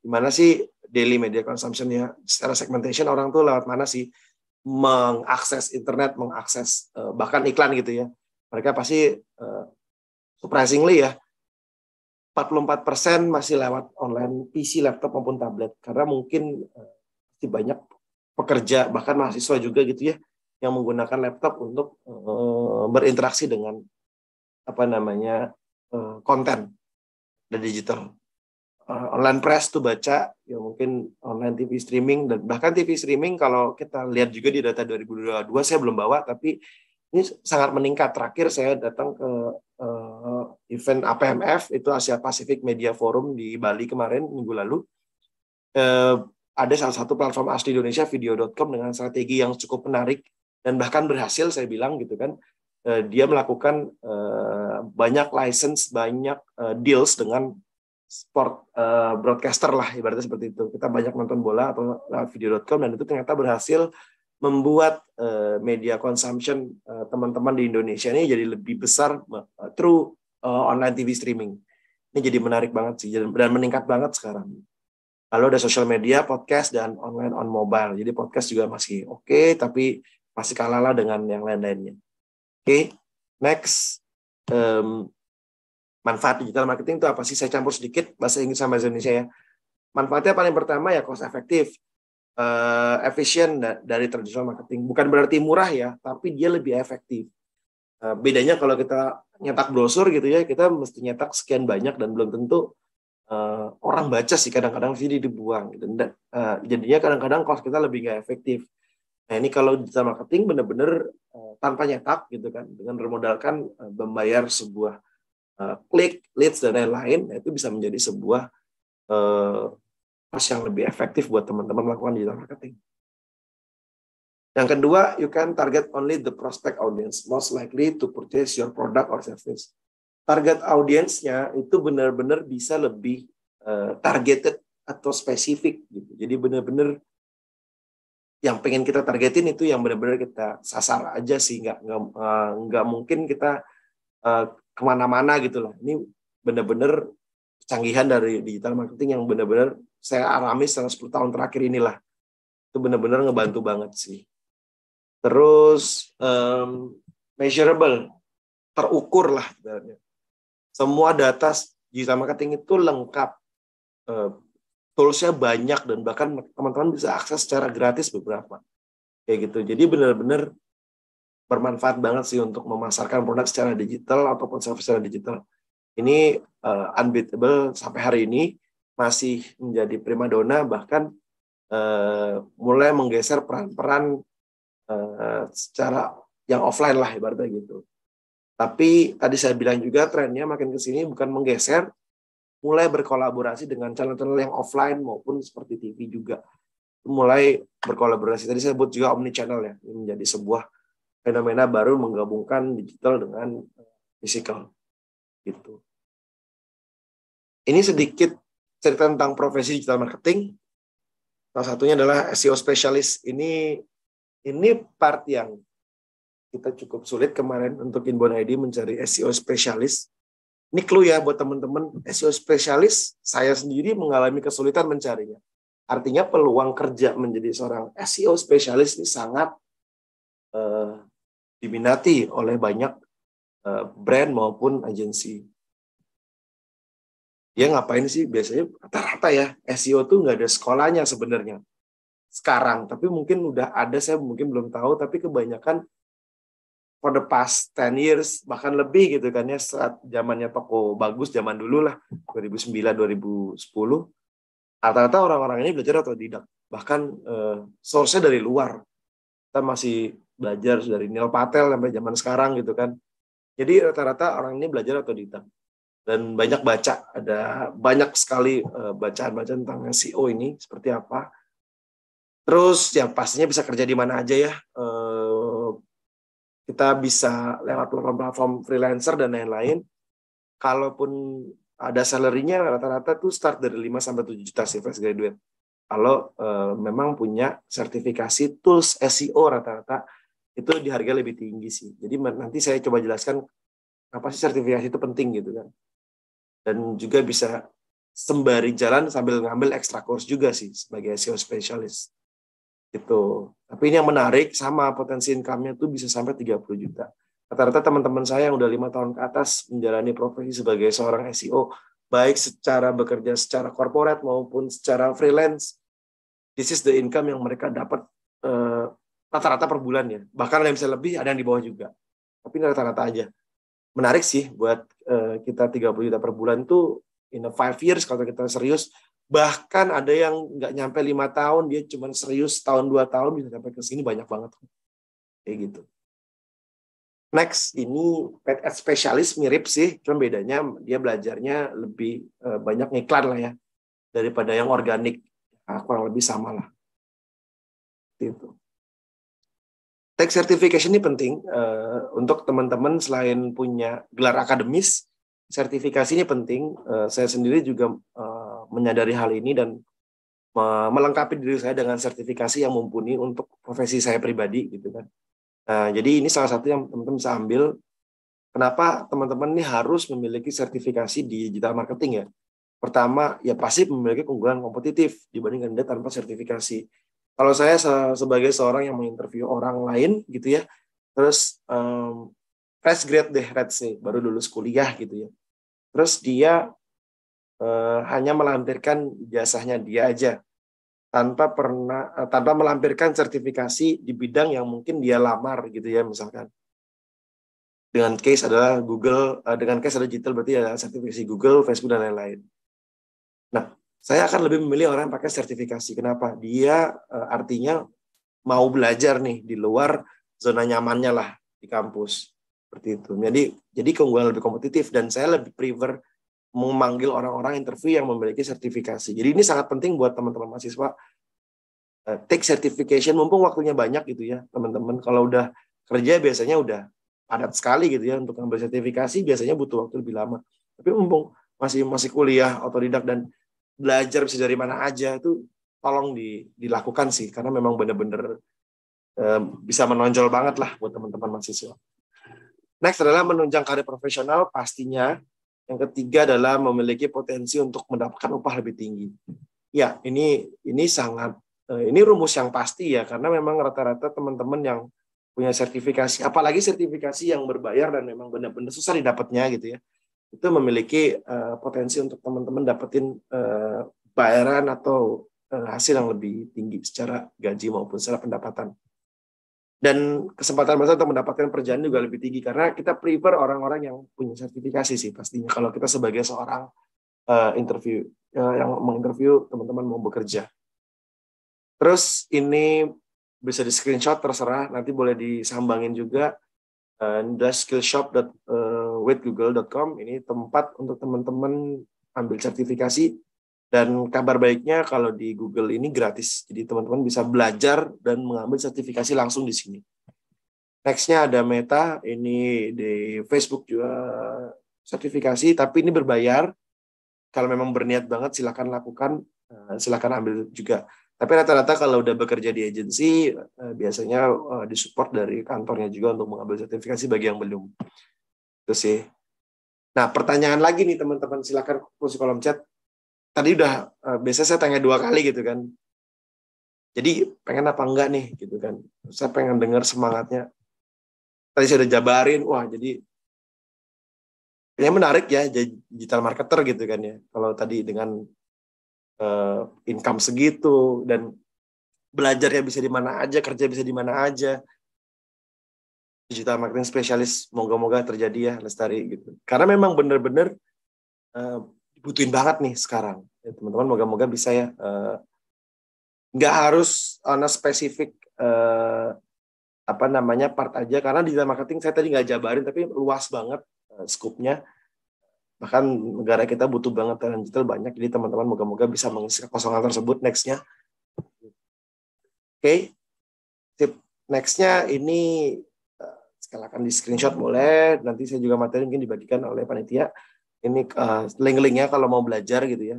gimana sih daily media consumptionnya secara segmentation orang tuh lewat mana sih mengakses internet, mengakses uh, bahkan iklan gitu ya. Mereka pasti uh, surprisingly ya 44% masih lewat online PC, laptop maupun tablet karena mungkin eh, masih banyak pekerja bahkan mahasiswa juga gitu ya yang menggunakan laptop untuk eh, berinteraksi dengan apa namanya eh, konten dan digital. online press tuh baca ya mungkin online TV streaming dan bahkan TV streaming kalau kita lihat juga di data 2022 saya belum bawa tapi ini sangat meningkat. Terakhir saya datang ke uh, event APMF itu Asia Pacific Media Forum di Bali kemarin minggu lalu. Uh, ada salah satu platform asli Indonesia video.com dengan strategi yang cukup menarik dan bahkan berhasil saya bilang gitu kan. Uh, dia melakukan uh, banyak license, banyak uh, deals dengan sport uh, broadcaster lah ibaratnya seperti itu. Kita banyak nonton bola atau video.com dan itu ternyata berhasil membuat eh, media consumption eh, teman-teman di Indonesia ini jadi lebih besar uh, through online TV streaming. Ini jadi menarik banget sih dan meningkat banget sekarang. Lalu ada social media, podcast dan online on mobile. Jadi podcast juga masih oke okay, tapi masih kalah lah dengan yang lain-lainnya. Oke, okay, next um, manfaat digital marketing itu apa sih? Saya campur sedikit bahasa Inggris sama Indonesia ya. Manfaatnya paling pertama ya cost efektif uh, efisien dari tradisional marketing. Bukan berarti murah ya, tapi dia lebih efektif. Uh, bedanya kalau kita nyetak brosur gitu ya, kita mesti nyetak sekian banyak dan belum tentu uh, orang baca sih kadang-kadang video dibuang. Gitu. Dan, uh, jadinya kadang-kadang cost kita lebih nggak efektif. Nah ini kalau digital marketing benar-benar uh, tanpa nyetak gitu kan, dengan bermodalkan uh, membayar sebuah uh, klik, leads dan lain-lain, nah itu bisa menjadi sebuah cost yang lebih efektif buat teman-teman melakukan digital marketing. Yang kedua, you can target only the prospect audience most likely to purchase your product or service. Target audiensnya itu benar-benar bisa lebih uh, targeted atau spesifik gitu. Jadi benar-benar yang pengen kita targetin itu yang benar-benar kita sasar aja sih, nggak nggak, eh, nggak mungkin kita uh, kemana-mana gitu loh. Ini benar-benar canggihan dari digital marketing yang benar-benar saya alami selama 10 tahun terakhir inilah. Itu benar-benar ngebantu banget sih. Terus um, measurable, terukur lah. Sebenarnya. Semua data digital marketing itu lengkap. Uh, toolsnya banyak dan bahkan teman-teman bisa akses secara gratis beberapa. Kayak gitu. Jadi benar-benar bermanfaat banget sih untuk memasarkan produk secara digital ataupun service secara digital ini uh, unbeatable sampai hari ini masih menjadi primadona bahkan uh, mulai menggeser peran-peran uh, secara yang offline lah ibaratnya gitu. Tapi tadi saya bilang juga trennya makin ke sini bukan menggeser, mulai berkolaborasi dengan channel-channel yang offline maupun seperti TV juga. Mulai berkolaborasi. Tadi saya sebut juga omni channel ya, ini menjadi sebuah fenomena baru menggabungkan digital dengan physical. Gitu. Ini hmm. sedikit cerita tentang profesi digital marketing. Salah satunya adalah SEO specialist. Ini ini part yang kita cukup sulit kemarin untuk inbound ID mencari SEO spesialis. Ini clue ya buat teman-teman SEO spesialis, Saya sendiri mengalami kesulitan mencarinya. Artinya peluang kerja menjadi seorang SEO spesialis ini sangat eh, diminati oleh banyak eh, brand maupun agensi dia ya, ngapain sih biasanya rata-rata ya SEO tuh nggak ada sekolahnya sebenarnya sekarang tapi mungkin udah ada saya mungkin belum tahu tapi kebanyakan for the past 10 years bahkan lebih gitu kan ya saat zamannya toko bagus zaman dulu lah 2009 2010 rata-rata orang-orang ini belajar atau tidak bahkan uh, source-nya dari luar kita masih belajar dari Neil Patel sampai zaman sekarang gitu kan jadi rata-rata orang ini belajar atau tidak dan banyak baca ada banyak sekali eh, bacaan-bacaan tentang SEO ini seperti apa terus ya pastinya bisa kerja di mana aja ya eh, kita bisa lewat platform-platform freelancer dan lain-lain kalaupun ada salarynya rata-rata tuh start dari 5 sampai 7 juta sih fresh graduate kalau eh, memang punya sertifikasi tools SEO rata-rata itu di harga lebih tinggi sih jadi nanti saya coba jelaskan apa sih sertifikasi itu penting gitu kan dan juga bisa sembari jalan sambil ngambil ekstra course juga sih sebagai SEO specialist gitu tapi ini yang menarik sama potensi income-nya tuh bisa sampai 30 juta rata-rata teman-teman saya yang udah lima tahun ke atas menjalani profesi sebagai seorang SEO baik secara bekerja secara korporat maupun secara freelance this is the income yang mereka dapat eh, rata-rata uh, per bulannya. bahkan ada yang bisa lebih ada yang di bawah juga tapi rata-rata aja menarik sih buat uh, kita 30 juta per bulan tuh in a five years kalau kita serius bahkan ada yang nggak nyampe lima tahun dia cuma serius tahun dua tahun bisa sampai ke sini banyak banget kayak gitu next ini pet ad spesialis mirip sih cuma bedanya dia belajarnya lebih uh, banyak ngiklan lah ya daripada yang organik nah, kurang lebih sama lah itu Tech certification ini penting uh, untuk teman-teman selain punya gelar akademis, sertifikasi ini penting. Uh, saya sendiri juga uh, menyadari hal ini dan melengkapi diri saya dengan sertifikasi yang mumpuni untuk profesi saya pribadi, gitu kan. Uh, jadi ini salah satu yang teman-teman bisa ambil. Kenapa teman-teman ini harus memiliki sertifikasi di digital marketing ya? Pertama, ya pasti memiliki keunggulan kompetitif dibandingkan Anda tanpa sertifikasi kalau saya se sebagai seorang yang menginterview orang lain gitu ya terus um, fresh grade deh let's say baru lulus kuliah gitu ya terus dia uh, hanya melampirkan jasanya dia aja tanpa pernah uh, tanpa melampirkan sertifikasi di bidang yang mungkin dia lamar gitu ya misalkan dengan case adalah Google uh, dengan case adalah digital berarti ada sertifikasi Google Facebook dan lain-lain saya akan lebih memilih orang yang pakai sertifikasi. Kenapa? Dia eh, artinya mau belajar nih di luar zona nyamannya lah di kampus. Seperti itu. Jadi jadi keunggulan lebih kompetitif dan saya lebih prefer memanggil orang-orang interview yang memiliki sertifikasi. Jadi ini sangat penting buat teman-teman mahasiswa eh, take certification mumpung waktunya banyak gitu ya, teman-teman. Kalau udah kerja biasanya udah padat sekali gitu ya untuk ambil sertifikasi biasanya butuh waktu lebih lama. Tapi mumpung masih masih kuliah otodidak dan belajar bisa dari mana aja itu tolong di, dilakukan sih karena memang benar-benar eh, bisa menonjol banget lah buat teman-teman mahasiswa. Next adalah menunjang karir profesional pastinya. Yang ketiga adalah memiliki potensi untuk mendapatkan upah lebih tinggi. Ya, ini ini sangat eh, ini rumus yang pasti ya karena memang rata-rata teman-teman yang punya sertifikasi apalagi sertifikasi yang berbayar dan memang benar-benar susah didapatnya gitu ya itu memiliki uh, potensi untuk teman-teman dapetin uh, bayaran atau uh, hasil yang lebih tinggi secara gaji maupun secara pendapatan. Dan kesempatan besar untuk mendapatkan kerjaan juga lebih tinggi karena kita prefer orang-orang yang punya sertifikasi sih pastinya. Kalau kita sebagai seorang uh, interview uh, yang menginterview teman-teman mau bekerja. Terus ini bisa di screenshot terserah nanti boleh disambangin juga uh, dashskillshop.com withgoogle.com ini tempat untuk teman-teman ambil sertifikasi dan kabar baiknya kalau di Google ini gratis. Jadi teman-teman bisa belajar dan mengambil sertifikasi langsung di sini. Nextnya ada Meta, ini di Facebook juga sertifikasi, tapi ini berbayar. Kalau memang berniat banget silakan lakukan, eh, silakan ambil juga. Tapi rata-rata kalau udah bekerja di agensi, eh, biasanya eh, disupport dari kantornya juga untuk mengambil sertifikasi bagi yang belum. Itu sih. Nah, pertanyaan lagi nih teman-teman, silakan kursi kolom chat. Tadi udah uh, biasanya saya tanya dua kali gitu kan. Jadi pengen apa enggak nih gitu kan. Saya pengen dengar semangatnya. Tadi saya udah jabarin, wah jadi ini ya menarik ya jadi digital marketer gitu kan ya. Kalau tadi dengan uh, income segitu dan belajarnya bisa di mana aja, kerja bisa di mana aja, digital marketing spesialis moga-moga terjadi ya lestari gitu karena memang benar-benar uh, eh, dibutuhin banget nih sekarang teman ya, teman-teman moga-moga bisa ya uh, nggak harus ana spesifik uh, eh, apa namanya part aja karena digital marketing saya tadi nggak jabarin tapi luas banget uh, skupnya bahkan negara kita butuh banget talent digital banyak jadi teman-teman moga-moga bisa mengisi kekosongan tersebut nextnya oke okay. tip nextnya ini silakan di screenshot boleh nanti saya juga materi mungkin dibagikan oleh panitia ini uh, link-linknya kalau mau belajar gitu ya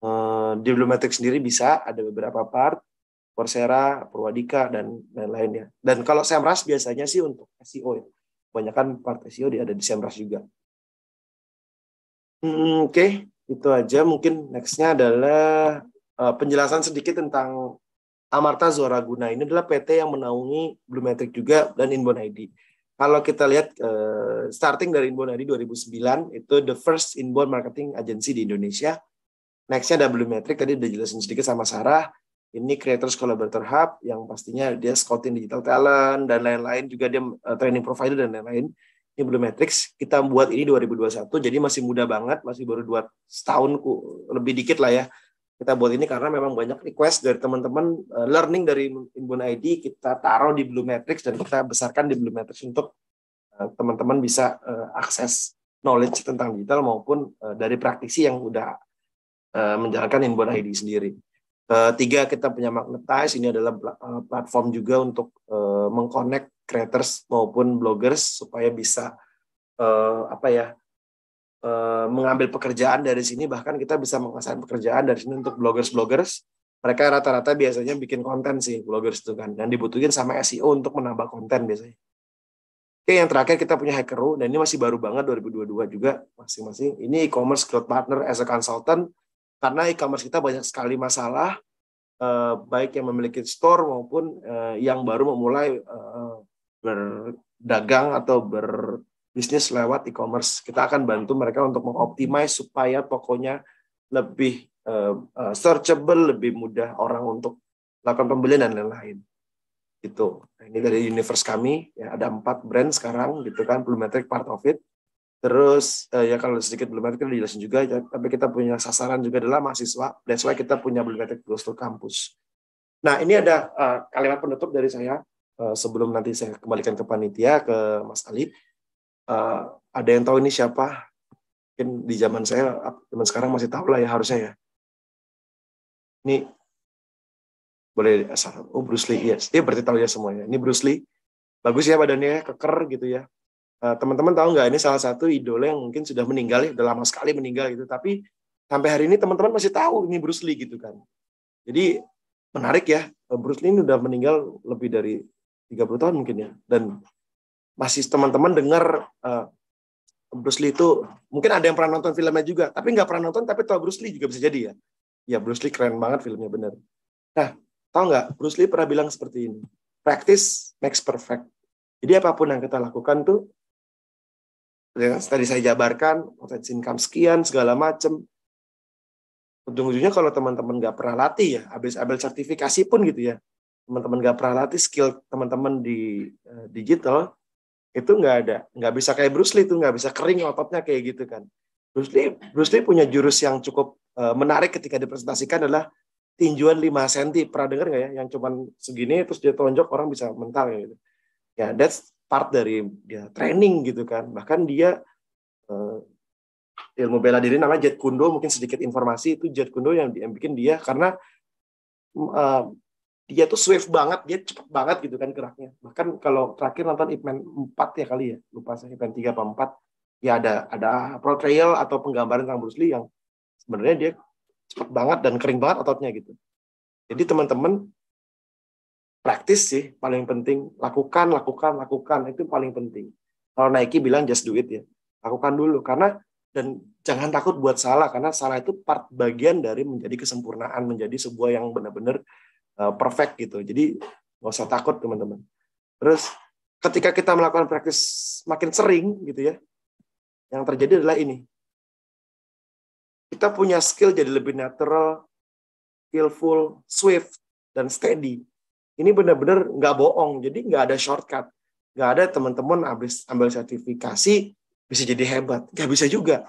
uh, eh, diplomatik sendiri bisa ada beberapa part Coursera, Purwadika dan lain-lain ya. Dan kalau Semras biasanya sih untuk SEO ya. Kebanyakan part SEO dia ada di Semras juga. Hmm, Oke, okay. itu aja. Mungkin nextnya adalah uh, penjelasan sedikit tentang Amarta Zora Zoraguna. Ini adalah PT yang menaungi Blue Metric juga dan Inbound ID kalau kita lihat uh, starting dari Inbound ID 2009 itu the first inbound marketing agency di Indonesia. Nextnya Blue Metric tadi udah jelasin sedikit sama Sarah. Ini Creators Collaborator Hub yang pastinya dia scouting digital talent dan lain-lain juga dia eh, training provider dan lain-lain. Ini Blue Metrics kita buat ini 2021 jadi masih muda banget, masih baru dua tahun lebih dikit lah ya kita buat ini karena memang banyak request dari teman-teman uh, learning dari Imbun ID kita taruh di Blue Matrix dan kita besarkan di Blue Matrix untuk teman eh, teman-teman bisa uh, akses knowledge tentang digital maupun uh, dari praktisi yang udah uh, menjalankan Imbun ID sendiri. Uh, tiga kita punya Magnetize ini adalah uh, platform juga untuk uh, mengkonek creators maupun bloggers supaya bisa uh, apa ya Eh, mengambil pekerjaan dari sini bahkan kita bisa mengasah pekerjaan dari sini untuk bloggers-bloggers mereka rata-rata biasanya bikin konten sih bloggers itu kan dan dibutuhin sama SEO untuk menambah konten biasanya oke yang terakhir kita punya Hackeru dan ini masih baru banget 2022 juga masing-masing ini e-commerce growth partner as a consultant karena e-commerce kita banyak sekali masalah eh, baik yang memiliki store maupun eh, yang baru memulai berdagang atau ber bisnis lewat e-commerce. Kita akan bantu mereka untuk mengoptimize supaya tokonya lebih eh, eh, searchable, lebih mudah orang untuk melakukan pembelian dan lain-lain. itu Nah, ini dari universe kami, ya, ada empat brand sekarang, gitu kan, Blumetric part of it. Terus uh, ya kalau sedikit Blumetric kita jelasin juga, ya, tapi kita punya sasaran juga adalah mahasiswa. That's why kita punya Blumetric Goes to Campus. Nah, ini ada uh, kalimat penutup dari saya uh, sebelum nanti saya kembalikan ke panitia ke Mas Ali uh, ada yang tahu ini siapa? Mungkin di zaman saya, zaman sekarang masih tahu lah ya harusnya ya. Ini boleh asal. Oh Bruce Lee, yes. Dia iya, berarti tahu ya semuanya. Ini Bruce Lee, bagus ya badannya, keker gitu ya. teman eh, teman-teman tahu nggak ini salah satu idola yang mungkin sudah meninggal ya, sudah lama sekali meninggal gitu. Tapi sampai hari ini teman-teman masih tahu ini Bruce Lee gitu kan. Jadi menarik ya, eh, Bruce Lee ini sudah meninggal lebih dari 30 tahun mungkin ya. Dan masih teman-teman dengar uh, Bruce Lee itu mungkin ada yang pernah nonton filmnya juga, tapi nggak pernah nonton tapi tahu Bruce Lee juga bisa jadi ya. Ya Bruce Lee keren banget filmnya bener. Nah, tahu nggak Bruce Lee pernah bilang seperti ini, practice makes perfect. Jadi apapun yang kita lakukan tuh, ya, tadi saya jabarkan potensi income sekian segala macem. Ujung-ujungnya kalau teman-teman nggak pernah latih ya, habis ambil sertifikasi pun gitu ya, teman-teman nggak pernah latih skill teman-teman di uh, digital, itu nggak ada nggak bisa kayak Bruce Lee itu nggak bisa kering ototnya kayak gitu kan Bruce Lee Bruce Lee punya jurus yang cukup uh, menarik ketika dipresentasikan adalah tinjuan 5 cm pernah dengar nggak ya yang cuman segini terus dia tonjok orang bisa mental ya gitu ya that's part dari dia training gitu kan bahkan dia uh, ilmu bela diri namanya Jet Kundo mungkin sedikit informasi itu Jet Kundo yang, yang bikin dia karena uh, dia tuh swift banget, dia cepet banget gitu kan geraknya. Bahkan kalau terakhir nonton Ipman 4 ya kali ya, lupa saya Ipman 3 apa 4, ya ada ada portrayal atau penggambaran tentang Bruce Lee yang sebenarnya dia cepet banget dan kering banget ototnya gitu. Jadi teman-teman praktis sih paling penting, lakukan, lakukan, lakukan itu paling penting. Kalau Nike bilang just do it ya, lakukan dulu karena dan jangan takut buat salah karena salah itu part bagian dari menjadi kesempurnaan menjadi sebuah yang benar-benar Eh, perfect gitu. Jadi nggak usah takut teman-teman. Terus ketika kita melakukan praktis makin sering gitu ya, yang terjadi adalah ini. Kita punya skill jadi lebih natural, skillful, swift, dan steady. Ini benar-benar nggak bohong, jadi nggak ada shortcut. Nggak ada teman-teman habis ambil sertifikasi, bisa jadi hebat. Nggak bisa juga.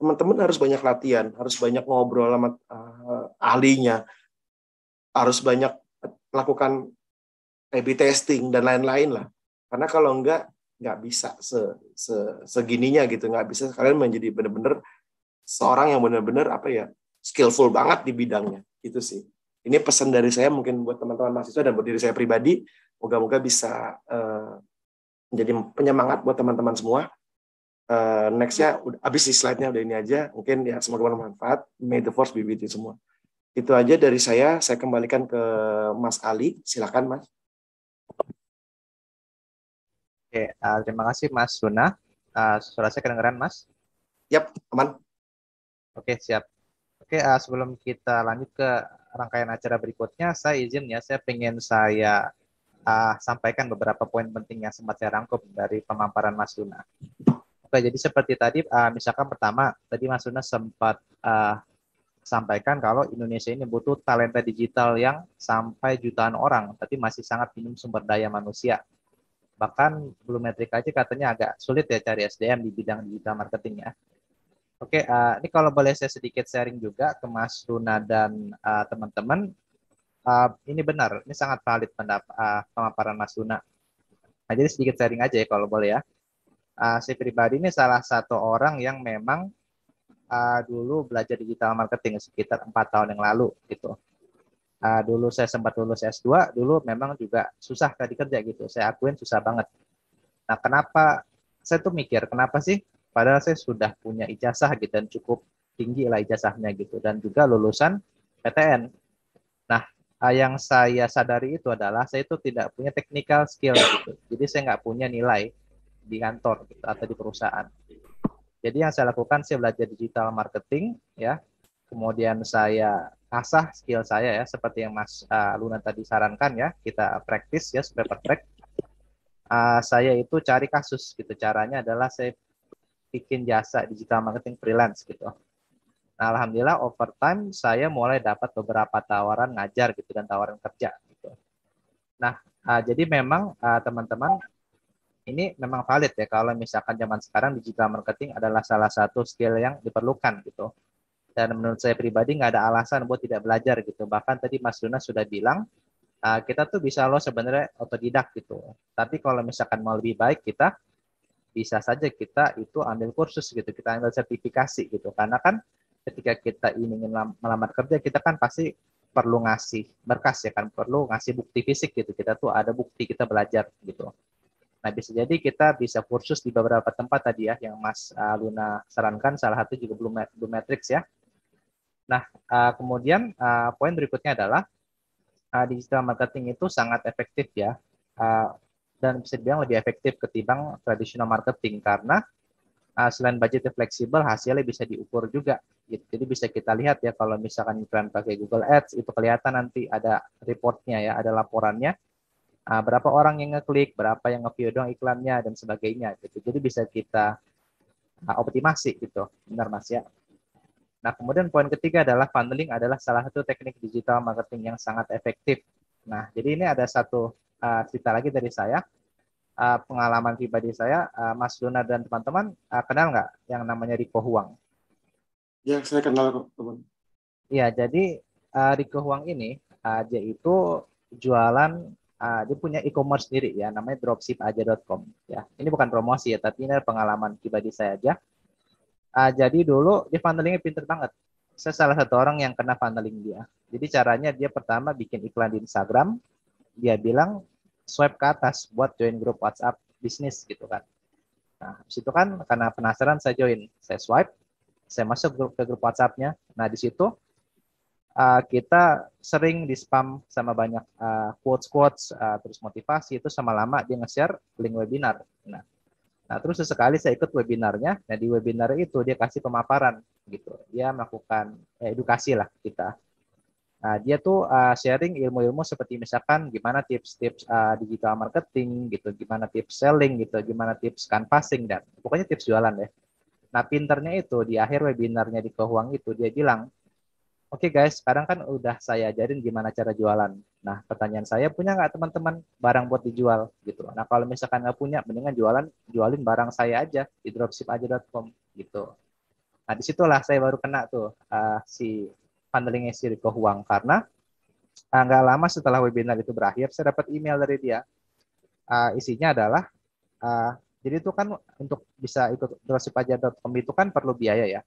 Teman-teman harus banyak latihan, harus banyak ngobrol sama uh, ahlinya, harus banyak melakukan A/B testing dan lain-lain lah. Karena kalau enggak nggak bisa se, se segininya gitu, nggak bisa kalian menjadi benar-benar seorang yang benar-benar apa ya skillful banget di bidangnya itu sih. Ini pesan dari saya mungkin buat teman-teman mahasiswa dan buat diri saya pribadi, moga-moga bisa uh, menjadi penyemangat buat teman-teman semua. Uh, nextnya, abis slide-nya udah ini aja, mungkin ya semoga bermanfaat. May the force be with you semua. Itu aja dari saya. Saya kembalikan ke Mas Ali. Silakan, Mas. Oke, uh, terima kasih Mas Suna. Uh, eh, suara saya kedengeran, Mas? Yap, aman. Oke, siap. Oke, uh, sebelum kita lanjut ke rangkaian acara berikutnya, saya izin ya, saya pengen saya uh, sampaikan beberapa poin penting yang sempat saya rangkum dari pemaparan Mas Suna. Oke, jadi seperti tadi, uh, misalkan pertama, tadi Mas Suna sempat uh, sampaikan kalau Indonesia ini butuh talenta digital yang sampai jutaan orang, tapi masih sangat minim sumber daya manusia. Bahkan belum metrik aja katanya agak sulit ya cari SDM di bidang digital marketing ya. Oke, uh, ini kalau boleh saya sedikit sharing juga ke Mas Runa dan uh, teman-teman. Uh, ini benar, ini sangat valid pendapat uh, pemaparan Mas Runa. Nah, jadi sedikit sharing aja ya kalau boleh ya. Uh, saya pribadi ini salah satu orang yang memang uh, dulu belajar digital marketing sekitar empat tahun yang lalu gitu. Uh, dulu saya sempat lulus S2, dulu memang juga susah tadi kerja gitu. Saya akuin susah banget. Nah, kenapa saya tuh mikir, kenapa sih padahal saya sudah punya ijazah gitu dan cukup tinggi lah ijazahnya gitu dan juga lulusan PTN. Nah, yang saya sadari itu adalah saya itu tidak punya technical skill gitu. Jadi saya nggak punya nilai di kantor gitu, atau di perusahaan. Jadi yang saya lakukan saya belajar digital marketing ya. Kemudian saya asah skill saya ya seperti yang Mas uh, Luna tadi sarankan ya, kita praktis ya supaya perfect. Uh, saya itu cari kasus gitu. Caranya adalah saya bikin jasa digital marketing freelance gitu. Nah, alhamdulillah overtime saya mulai dapat beberapa tawaran ngajar gitu dan tawaran kerja gitu. Nah, uh, jadi memang ah, teman-teman uh, teman -teman, ini memang valid ya kalau misalkan zaman sekarang digital marketing adalah salah satu skill yang diperlukan gitu. Dan menurut saya pribadi nggak ada alasan buat tidak belajar gitu. Bahkan tadi Mas Luna sudah bilang uh, kita tuh bisa loh sebenarnya otodidak gitu. Tapi kalau misalkan mau lebih baik kita bisa saja kita itu ambil kursus gitu, kita ambil sertifikasi gitu. Karena kan ketika kita ingin melamar kerja kita kan pasti perlu ngasih berkas ya kan perlu ngasih bukti fisik gitu kita tuh ada bukti kita belajar gitu Nah, bisa jadi kita bisa kursus di beberapa tempat tadi ya, yang Mas uh, Luna sarankan, salah satu juga belum belum matrix ya. Nah, uh, kemudian uh, poin berikutnya adalah uh, digital marketing itu sangat efektif ya, uh, dan bisa dibilang lebih efektif ketimbang tradisional marketing karena uh, selain budgetnya fleksibel, hasilnya bisa diukur juga. Gitu. Jadi bisa kita lihat ya kalau misalkan iklan pakai Google Ads itu kelihatan nanti ada reportnya ya, ada laporannya uh, berapa orang yang ngeklik, berapa yang ngeview doang iklannya dan sebagainya gitu. Jadi bisa kita uh, optimasi gitu. Benar Mas ya. Nah, kemudian poin ketiga adalah funneling adalah salah satu teknik digital marketing yang sangat efektif. Nah, jadi ini ada satu uh, cerita lagi dari saya. Uh, pengalaman pribadi saya, uh, Mas Luna dan teman-teman uh, kenal nggak yang namanya Riko Huang? Ya, saya kenal teman. Iya, jadi uh, Riko Huang ini uh, dia itu jualan uh, dia punya e-commerce sendiri ya, namanya dropshipaja.com ya. Ini bukan promosi ya, tapi ini pengalaman pribadi saya aja. Uh, jadi dulu dia funnelingnya pinter banget. Saya salah satu orang yang kena funneling dia. Jadi caranya dia pertama bikin iklan di Instagram, dia bilang swipe ke atas buat join grup WhatsApp bisnis gitu kan. Nah, habis itu kan karena penasaran saya join, saya swipe, saya masuk ke grup WhatsAppnya. Nah, di situ uh, kita sering di spam sama banyak uh, eh, quotes quotes uh, eh, terus motivasi itu sama lama dia nge-share link webinar. Nah, nah terus sesekali saya ikut webinarnya. Nah di webinar itu dia kasih pemaparan gitu. Dia melakukan eh, edukasi lah kita. Nah, dia tuh uh, sharing ilmu-ilmu seperti misalkan gimana tips-tips uh, digital marketing gitu, gimana tips selling gitu, gimana tips canvassing dan pokoknya tips jualan deh Nah, pinternya itu di akhir webinarnya di Kehuang itu dia bilang Oke okay guys, sekarang kan udah saya ajarin gimana cara jualan. Nah, pertanyaan saya punya nggak teman-teman barang buat dijual gitu. Nah, kalau misalkan nggak punya, mendingan jualan jualin barang saya aja di dropship aja.com gitu. Nah, disitulah saya baru kena tuh uh, si handlingnya si Riko Huang karena uh, nggak lama setelah webinar itu berakhir, saya dapat email dari dia. Uh, isinya adalah uh, jadi itu kan untuk bisa ikut dropship dropshipaja.com itu kan perlu biaya ya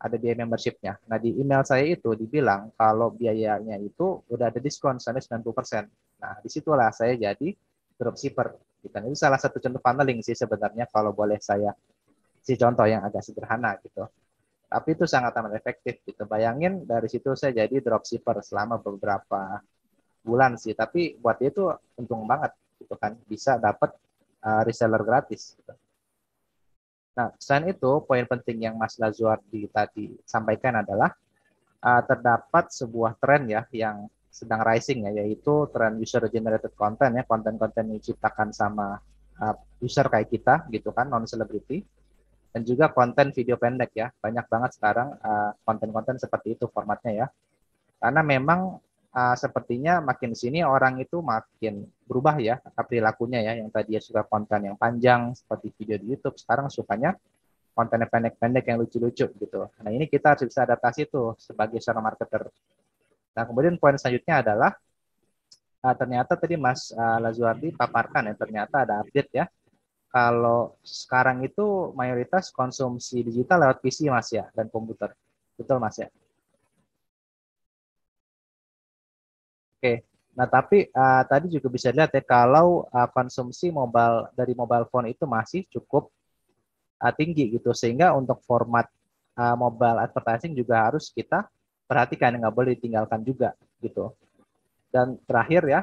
ada biaya membershipnya. Nah di email saya itu dibilang kalau biayanya itu udah ada diskon sampai 90%. Nah disitulah saya jadi dropshipper. Gitu. Nah, itu salah satu contoh funneling sih sebenarnya kalau boleh saya si contoh yang agak sederhana gitu. Tapi itu sangat amat efektif gitu. Bayangin dari situ saya jadi dropshipper selama beberapa bulan sih. Tapi buat dia itu untung banget gitu kan. Bisa dapat eh, reseller gratis gitu. Nah, selain itu, poin penting yang Mas Lazuardi tadi sampaikan adalah uh, terdapat sebuah tren ya yang sedang rising ya, yaitu tren user generated content ya, konten-konten yang diciptakan sama uh, user kayak kita gitu kan, non celebrity dan juga konten video pendek ya. Banyak banget sekarang uh, konten-konten uh, seperti itu formatnya ya. Karena memang uh, sepertinya makin sini orang itu makin berubah ya perilakunya ya. Yang tadi ya, suka konten yang panjang seperti video di YouTube, sekarang sukanya konten pendek-pendek yang lucu-lucu gitu. Nah ini kita harus bisa adaptasi tuh sebagai seorang marketer. Nah kemudian poin selanjutnya adalah uh, ternyata tadi Mas uh, Lazuardi paparkan ya ternyata ada update ya kalau sekarang itu mayoritas konsumsi digital lewat PC mas ya dan komputer betul mas ya Oke. Nah, tapi uh, tadi juga bisa dilihat ya kalau uh, konsumsi mobile dari mobile phone itu masih cukup uh, tinggi gitu sehingga untuk format uh, mobile advertising juga harus kita perhatikan nggak boleh ditinggalkan juga gitu. Dan terakhir ya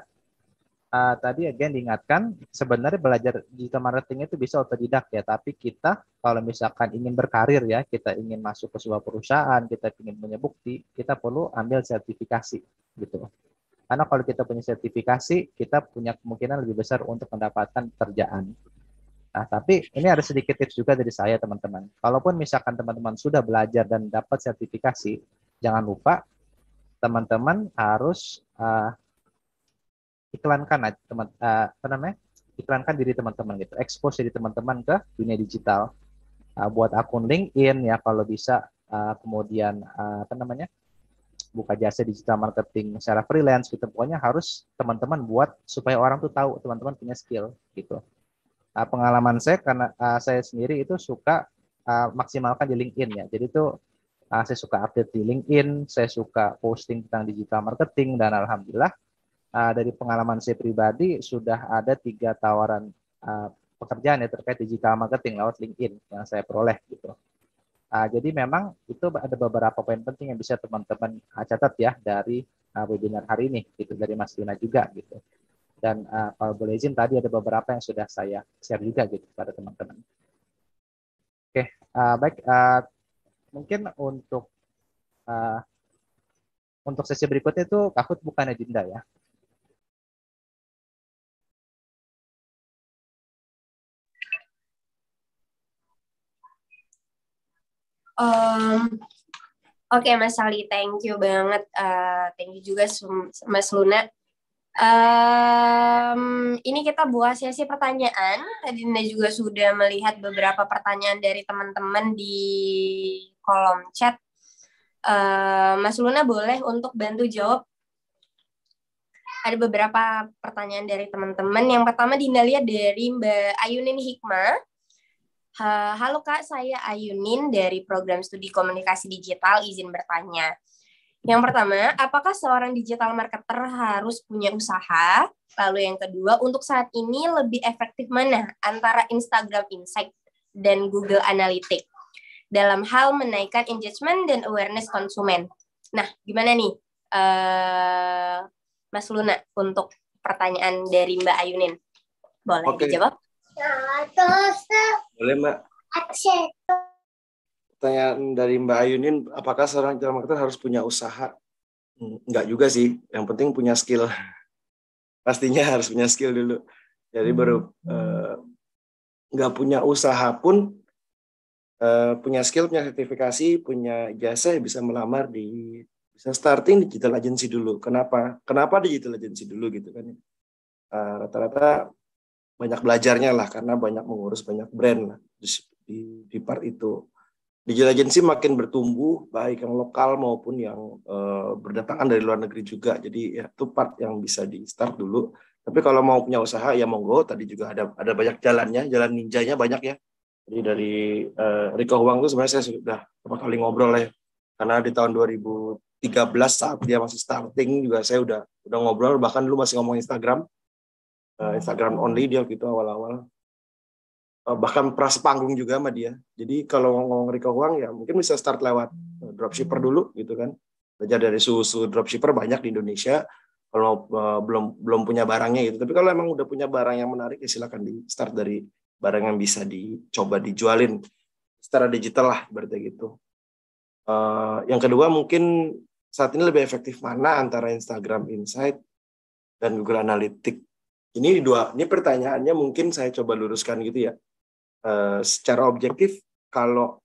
uh, tadi again diingatkan sebenarnya belajar digital marketing itu bisa otodidak ya, tapi kita kalau misalkan ingin berkarir ya, kita ingin masuk ke sebuah perusahaan, kita ingin punya bukti, kita perlu ambil sertifikasi gitu. Karena kalau kita punya sertifikasi, kita punya kemungkinan lebih besar untuk mendapatkan pekerjaan. Nah, tapi ini ada sedikit tips juga dari saya, teman-teman. Kalaupun misalkan teman-teman sudah belajar dan dapat sertifikasi, jangan lupa teman-teman harus uh, iklankan teman uh, apa namanya? iklankan diri teman-teman gitu. Expose diri teman-teman ke dunia digital. Uh, buat akun LinkedIn ya kalau bisa uh, kemudian uh, apa namanya? buka jasa digital marketing secara freelance gitu pokoknya harus teman-teman buat supaya orang tuh tahu teman-teman punya skill gitu nah, pengalaman saya karena uh, saya sendiri itu suka uh, maksimalkan di LinkedIn ya jadi itu uh, ah, saya suka update di LinkedIn saya suka posting tentang digital marketing dan alhamdulillah uh, dari pengalaman saya pribadi sudah ada tiga tawaran uh, pekerjaan ya terkait digital marketing lewat LinkedIn yang saya peroleh gitu Uh, jadi memang itu ada beberapa poin penting yang bisa teman-teman ah, catat ya dari ah, webinar hari ini, gitu dari Mas Luna juga gitu. Dan uh, kalau boleh izin tadi ada beberapa yang sudah saya share juga gitu kepada teman-teman. Oke, okay. uh, baik. Uh, mungkin untuk uh, untuk sesi berikutnya itu Kahut bukan agenda ya. Um, Oke okay, Mas Ali, thank you banget. Uh, thank you juga Mas Luna. Um, ini kita buat sesi pertanyaan. Tadi Nina juga sudah melihat beberapa pertanyaan dari teman-teman di kolom chat. Uh, Mas Luna boleh untuk bantu jawab. Ada beberapa pertanyaan dari teman-teman. Yang pertama Dinda lihat dari Mbak Ayunin Hikmah. Eh, halo Kak, saya Ayunin dari program studi komunikasi digital izin bertanya. Yang pertama, apakah seorang digital marketer harus punya usaha? Lalu yang kedua, untuk saat ini lebih efektif mana antara Instagram Insight dan Google Analytics dalam hal menaikkan engagement dan awareness konsumen? Nah, gimana nih uh, Mas Luna untuk pertanyaan dari Mbak Ayunin? Boleh okay. dijawab? Boleh Mbak. Pertanyaan dari Mbak Ayunin, apakah seorang digital marketer harus punya usaha? Enggak hmm, juga sih, yang penting punya skill. Pastinya harus punya skill dulu. Jadi baru hmm. eh, nggak punya usaha pun eh, punya skill, punya sertifikasi, punya jasa ya bisa melamar di bisa starting digital agency dulu. Kenapa? Kenapa digital agency dulu gitu kan? Eh, rata-rata uh, banyak belajarnya lah karena banyak mengurus banyak brand lah di, di, di part itu. di Digital agency makin bertumbuh baik yang lokal maupun yang uh, berdatangan dari luar negeri juga. Jadi ya itu part yang bisa di start dulu. Tapi kalau mau punya usaha ya monggo tadi juga ada ada banyak jalannya, jalan ninjanya banyak ya. Jadi dari uh, eh, Riko Huang itu sebenarnya saya sudah beberapa kali ngobrol ya. Karena di tahun 2013 saat dia masih starting juga saya udah udah ngobrol bahkan lu masih ngomong Instagram Eh, Instagram only dia gitu awal-awal eh, bahkan pras panggung juga sama dia jadi kalau ngomong Rico Huang ya mungkin bisa start lewat eh, dropshipper dulu gitu kan belajar dari susu dropshipper banyak di Indonesia kalau uh, belum belum punya barangnya gitu tapi kalau emang udah punya barang yang menarik ya silakan di start dari barang yang bisa dicoba dijualin secara digital lah berarti gitu uh, yang kedua mungkin saat ini lebih efektif mana antara Instagram Insight dan Google Analytics ini dua, ini pertanyaannya mungkin saya coba luruskan gitu ya. Uh, secara objektif, kalau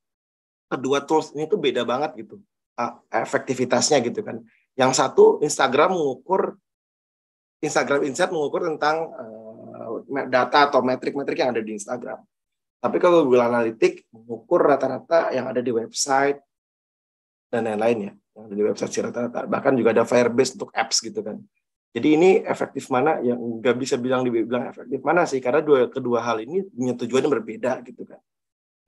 kedua tools ini tuh beda banget gitu uh, efektivitasnya gitu kan. Yang satu Instagram mengukur Instagram Insight mengukur tentang uh, data atau metrik-metrik yang ada di Instagram. Tapi kalau Google Analytics mengukur rata-rata yang ada di website dan lain-lain ya, yang ada di website rata-rata. Bahkan juga ada Firebase untuk apps gitu kan. Jadi ini efektif mana yang nggak bisa bilang dibilang efektif mana sih karena dua kedua hal ini punya tujuannya berbeda gitu kan.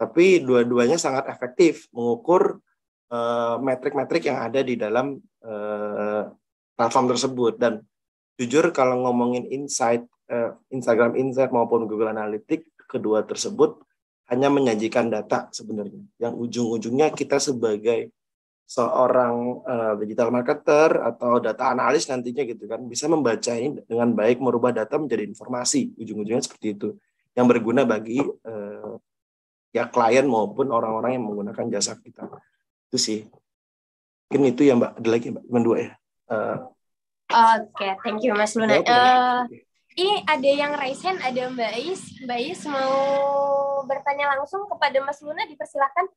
Tapi dua-duanya sangat efektif mengukur eh, metrik-metrik yang ada di dalam uh, platform tersebut dan jujur kalau ngomongin insight uh, Instagram Insight maupun Google Analytics kedua tersebut hanya menyajikan data sebenarnya yang ujung-ujungnya kita sebagai seorang uh, digital marketer atau data analis nantinya gitu kan bisa membaca ini dengan baik merubah data menjadi informasi ujung-ujungnya seperti itu yang berguna bagi uh, ya klien maupun orang-orang yang menggunakan jasa kita itu sih mungkin itu yang mbak ada lagi mbak ya uh, oke okay, thank you mas Luna uh, ini ada yang raise hand ada mbak Is mbak Is mau bertanya langsung kepada mas Luna dipersilahkan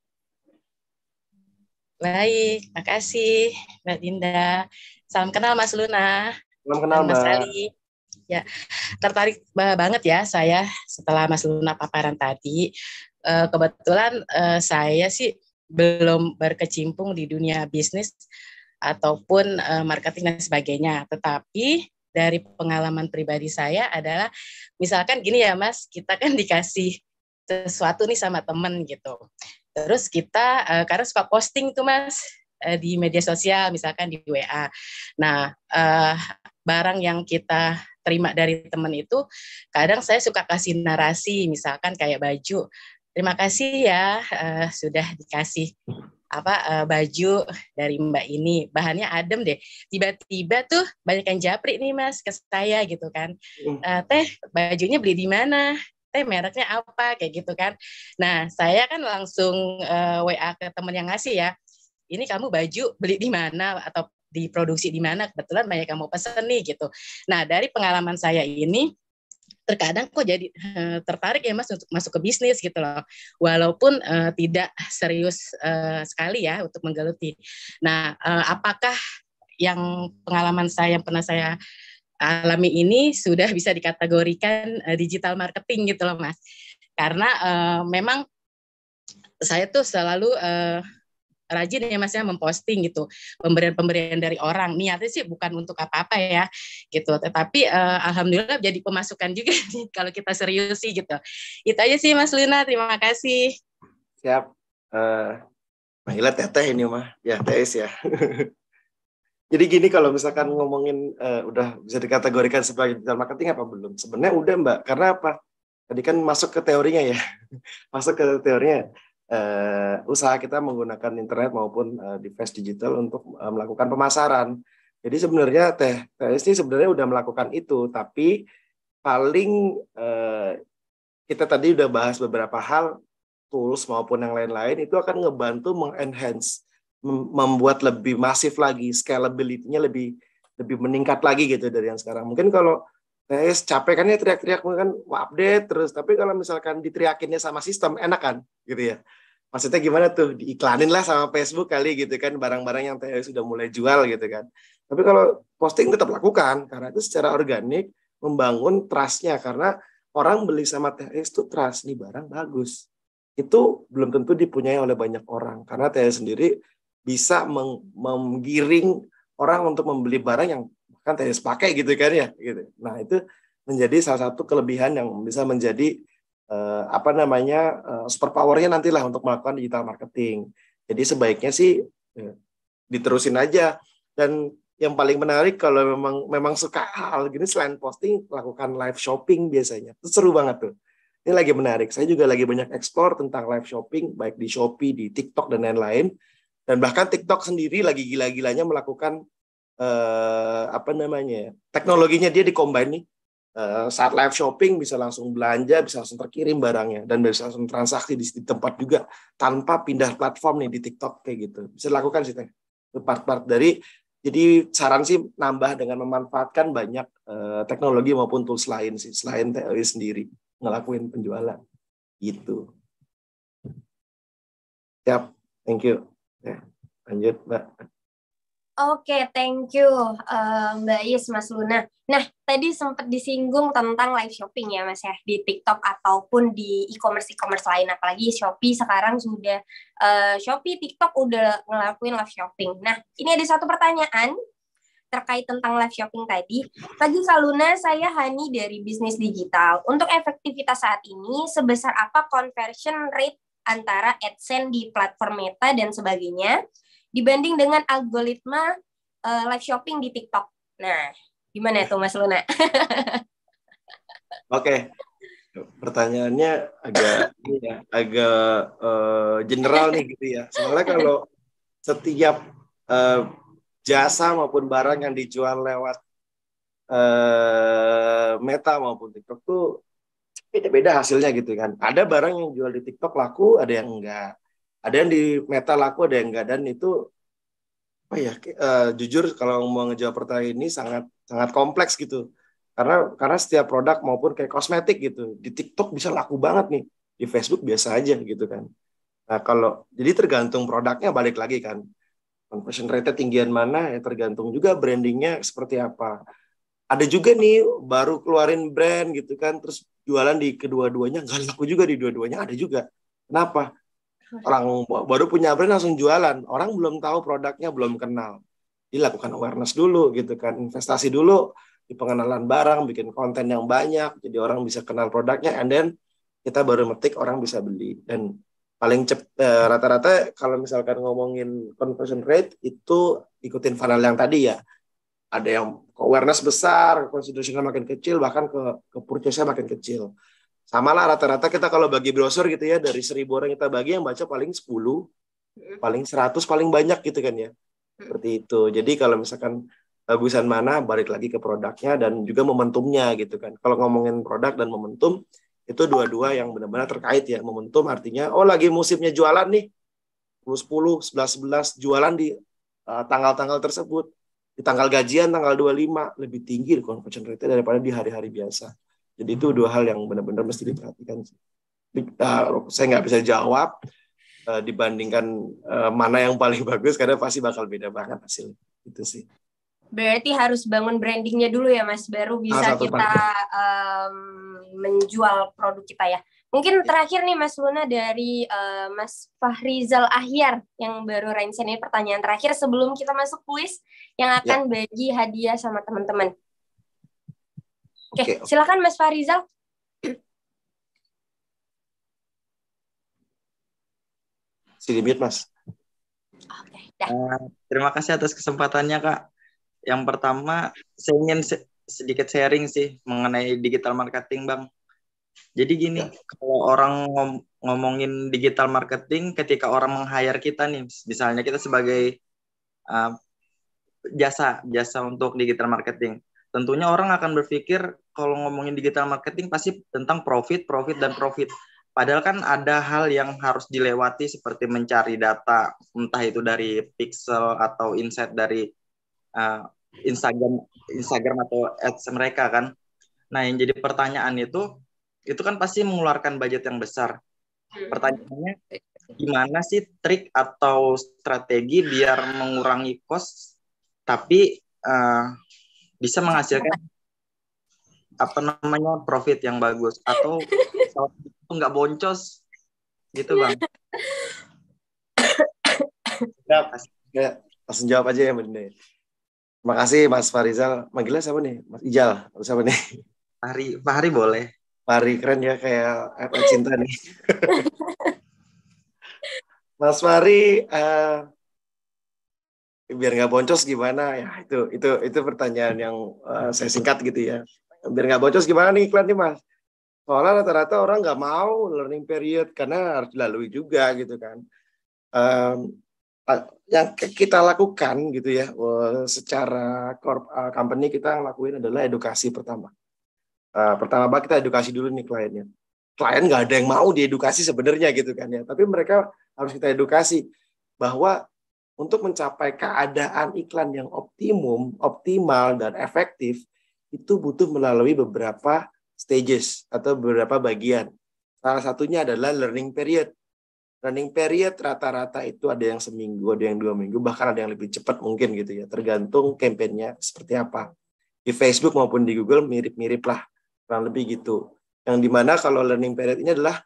Baik, makasih Mbak Dinda. Salam kenal Mas Luna. Salam kenal Mas Mbak. Ali. Ya, tertarik banget ya saya setelah Mas Luna paparan tadi. Eh, kebetulan eh, saya sih belum berkecimpung di dunia bisnis ataupun eh, marketing dan sebagainya. Tetapi dari pengalaman pribadi saya adalah misalkan gini ya Mas, kita kan dikasih sesuatu nih sama temen gitu. Terus kita uh, karena suka posting tuh mas uh, di media sosial misalkan di WA. Nah uh, barang yang kita terima dari teman itu kadang saya suka kasih narasi misalkan kayak baju. Terima kasih ya uh, sudah dikasih apa uh, baju dari mbak ini bahannya adem deh tiba-tiba tuh banyak yang japri nih mas ke saya gitu kan uh, teh bajunya beli di mana teh mereknya apa kayak gitu kan. Nah saya kan langsung uh, eh, WA ke teman yang ngasih ya. Ini kamu baju beli di mana atau diproduksi di mana kebetulan banyak yang mau pesen nih gitu. Nah dari pengalaman saya ini terkadang kok jadi uh, tertarik ya mas untuk masuk ke bisnis gitu loh walaupun uh, tidak serius uh, sekali ya untuk menggeluti nah uh, apakah yang pengalaman saya yang pernah saya alami ini sudah bisa dikategorikan eh, digital marketing gitu loh mas karena uh, memang saya tuh selalu uh, rajin ya mas ya memposting gitu pemberian-pemberian dari orang niatnya sih bukan untuk apa-apa ya gitu tetapi uh, alhamdulillah jadi pemasukan juga nih kalau kita serius sih gitu itu aja sih mas Lina. terima kasih siap uh, Mahila teteh ini mah ya tes ya Jadi gini kalau misalkan ngomongin uh, udah bisa dikategorikan sebagai digital marketing apa belum? Sebenarnya udah Mbak, karena apa? Tadi kan masuk ke teorinya ya, masuk ke teorinya. Uh, usaha kita menggunakan internet maupun uh, device digital untuk uh, melakukan pemasaran. Jadi sebenarnya teh teh ini sebenarnya udah melakukan itu, tapi paling uh, kita tadi udah bahas beberapa hal tools maupun yang lain-lain itu akan ngebantu mengenhance membuat lebih masif lagi, scalability-nya lebih lebih meningkat lagi gitu dari yang sekarang. Mungkin kalau TS capek kan ya teriak-teriak kan update terus, tapi kalau misalkan diteriakinnya sama sistem enak kan gitu ya. Maksudnya gimana tuh diiklanin lah sama Facebook kali gitu kan barang-barang yang TS sudah mulai jual gitu kan. Tapi kalau posting tetap lakukan karena itu secara organik membangun trustnya karena orang beli sama TS itu trust nih barang bagus. Itu belum tentu dipunyai oleh banyak orang karena TS sendiri bisa menggiring orang untuk membeli barang yang bahkan tidak sepakai gitu kan ya gitu. Nah, itu menjadi salah satu kelebihan yang bisa menjadi uh, apa namanya uh, eh, super powernya nantilah untuk melakukan digital marketing. Jadi sebaiknya sih eh, diterusin aja dan yang paling menarik kalau memang memang suka hal gini selain posting lakukan live shopping biasanya itu seru banget tuh ini lagi menarik saya juga lagi banyak eksplor tentang live shopping baik di Shopee di TikTok dan lain-lain dan bahkan TikTok sendiri lagi gila-gilanya melakukan uh, apa namanya ya, teknologinya dia dikombin nih uh, saat live shopping bisa langsung belanja, bisa langsung terkirim barangnya dan bisa langsung transaksi di, tempat juga tanpa pindah platform nih di TikTok kayak gitu. Bisa lakukan sih teh. Part-part dari jadi saran sih nambah dengan memanfaatkan banyak uh, teknologi maupun tools lain sih selain TLI sendiri ngelakuin penjualan gitu. Yap, thank you. Ya, lanjut Mbak. Oke, okay, thank you uh, Mbak Is, Mas Luna. Nah, tadi sempat disinggung tentang live shopping ya Mas ya, di TikTok ataupun di e-commerce e-commerce lain, apalagi Shopee sekarang sudah uh, Shopee, TikTok udah ngelakuin live shopping. Nah, ini ada satu pertanyaan terkait tentang live shopping tadi. Pagi Luna, saya Hani dari bisnis digital. Untuk efektivitas saat ini, sebesar apa conversion rate antara AdSense di platform Meta dan sebagainya dibanding dengan algoritma uh, live shopping di TikTok. Nah, gimana itu Mas Luna? Oke. okay. Pertanyaannya agak ya, agak uh, general nih gitu ya. Soalnya kalau setiap uh, jasa maupun barang yang dijual lewat uh, Meta maupun TikTok tuh beda-beda hasilnya gitu kan. Ada barang yang jual di TikTok laku, ada yang enggak. Ada yang di Meta laku, ada yang enggak. Dan itu apa ya? Uh, jujur kalau mau ngejawab pertanyaan ini sangat sangat kompleks gitu. Karena karena setiap produk maupun kayak kosmetik gitu di TikTok bisa laku banget nih, di Facebook biasa aja gitu kan. Nah kalau jadi tergantung produknya balik lagi kan. Conversion rate tinggian mana ya tergantung juga brandingnya seperti apa ada juga nih baru keluarin brand gitu kan terus jualan di kedua-duanya nggak laku juga di dua-duanya ada juga kenapa orang baru punya brand langsung jualan orang belum tahu produknya belum kenal dilakukan awareness dulu gitu kan investasi dulu di pengenalan barang bikin konten yang banyak jadi orang bisa kenal produknya and then kita baru metik orang bisa beli dan paling cepat eh, rata-rata kalau misalkan ngomongin conversion rate itu ikutin funnel yang tadi ya ada yang awareness besar, consideration makin kecil, bahkan ke, ke purchase-nya makin kecil. Sama lah rata-rata kita kalau bagi brosur gitu ya, dari seribu orang kita bagi yang baca paling 10, paling 100, paling banyak gitu kan ya. Seperti itu. Jadi kalau misalkan bagusan mana, balik lagi ke produknya dan juga momentumnya gitu kan. Kalau ngomongin produk dan momentum, itu dua-dua yang benar-benar terkait ya. Momentum artinya, oh lagi musimnya jualan nih, 10, 10, 11, 11, jualan di eh, tanggal-tanggal uh, tanggal -tanggal tersebut di tanggal gajian tanggal 25 lebih tinggi conversion rate daripada di hari-hari biasa. Jadi itu dua hal yang benar-benar mesti diperhatikan. Eh, saya nggak bisa jawab eh, dibandingkan eh, mana yang paling bagus karena pasti bakal beda banget hasil Itu sih. Berarti harus bangun brandingnya dulu ya Mas, baru bisa ah, kita um, menjual produk kita ya. Mungkin iya. terakhir nih Mas Luna dari uh, Mas Fahrizal Ahyar yang baru Rainsen ini pertanyaan terakhir sebelum kita masuk kuis yang iya. akan ya. bagi hadiah sama teman-teman. Oke, okay, okay. silakan Mas Fahrizal. Silimit Mas. Oke, okay, Uh, eh, terima kasih atas kesempatannya, Kak. Yang pertama, saya ingin sedikit sharing sih mengenai digital marketing, Bang jadi gini, ya. kalau orang ngom ngomongin digital marketing, ketika orang meng-hire kita nih, misalnya kita sebagai uh, jasa jasa untuk digital marketing, tentunya orang akan berpikir kalau ngomongin digital marketing pasti tentang profit, profit dan profit. Padahal kan ada hal yang harus dilewati seperti mencari data, entah itu dari pixel atau insight dari uh, Instagram, Instagram atau ads mereka kan. Nah yang jadi pertanyaan itu itu kan pasti mengeluarkan budget yang besar. Hmm. Pertanyaannya, gimana sih trik atau strategi biar mengurangi cost tapi uh, bisa menghasilkan apa namanya profit yang bagus atau nggak boncos gitu bang? Ya, ya, langsung jawab aja ya Mbak Terima kasih Mas Farizal. Manggilnya siapa nih? Mas Ijal, siapa nih? Pak Hari boleh. Mari keren ya kayak apa eh, cinta nih. Mas Mari uh, biar nggak boncos gimana ya itu itu itu pertanyaan yang uh, saya singkat gitu ya biar nggak boncos gimana nih iklan nih mas soalnya rata-rata orang nggak mau learning period karena harus dilalui juga gitu kan um, yang kita lakukan gitu ya secara corp, company kita lakuin adalah edukasi pertama Eh, pertama banget kita edukasi dulu nih kliennya klien nggak ada yang mau diedukasi sebenarnya gitu kan ya tapi mereka harus kita edukasi bahwa untuk mencapai keadaan iklan yang optimum optimal dan efektif itu butuh melalui beberapa stages atau beberapa bagian salah satunya adalah learning period learning period rata-rata itu ada yang seminggu, ada yang dua minggu, bahkan ada yang lebih cepat mungkin gitu ya, tergantung kampanyenya seperti apa. Di Facebook maupun di Google mirip-mirip lah kurang lebih gitu. Yang dimana kalau learning period ini adalah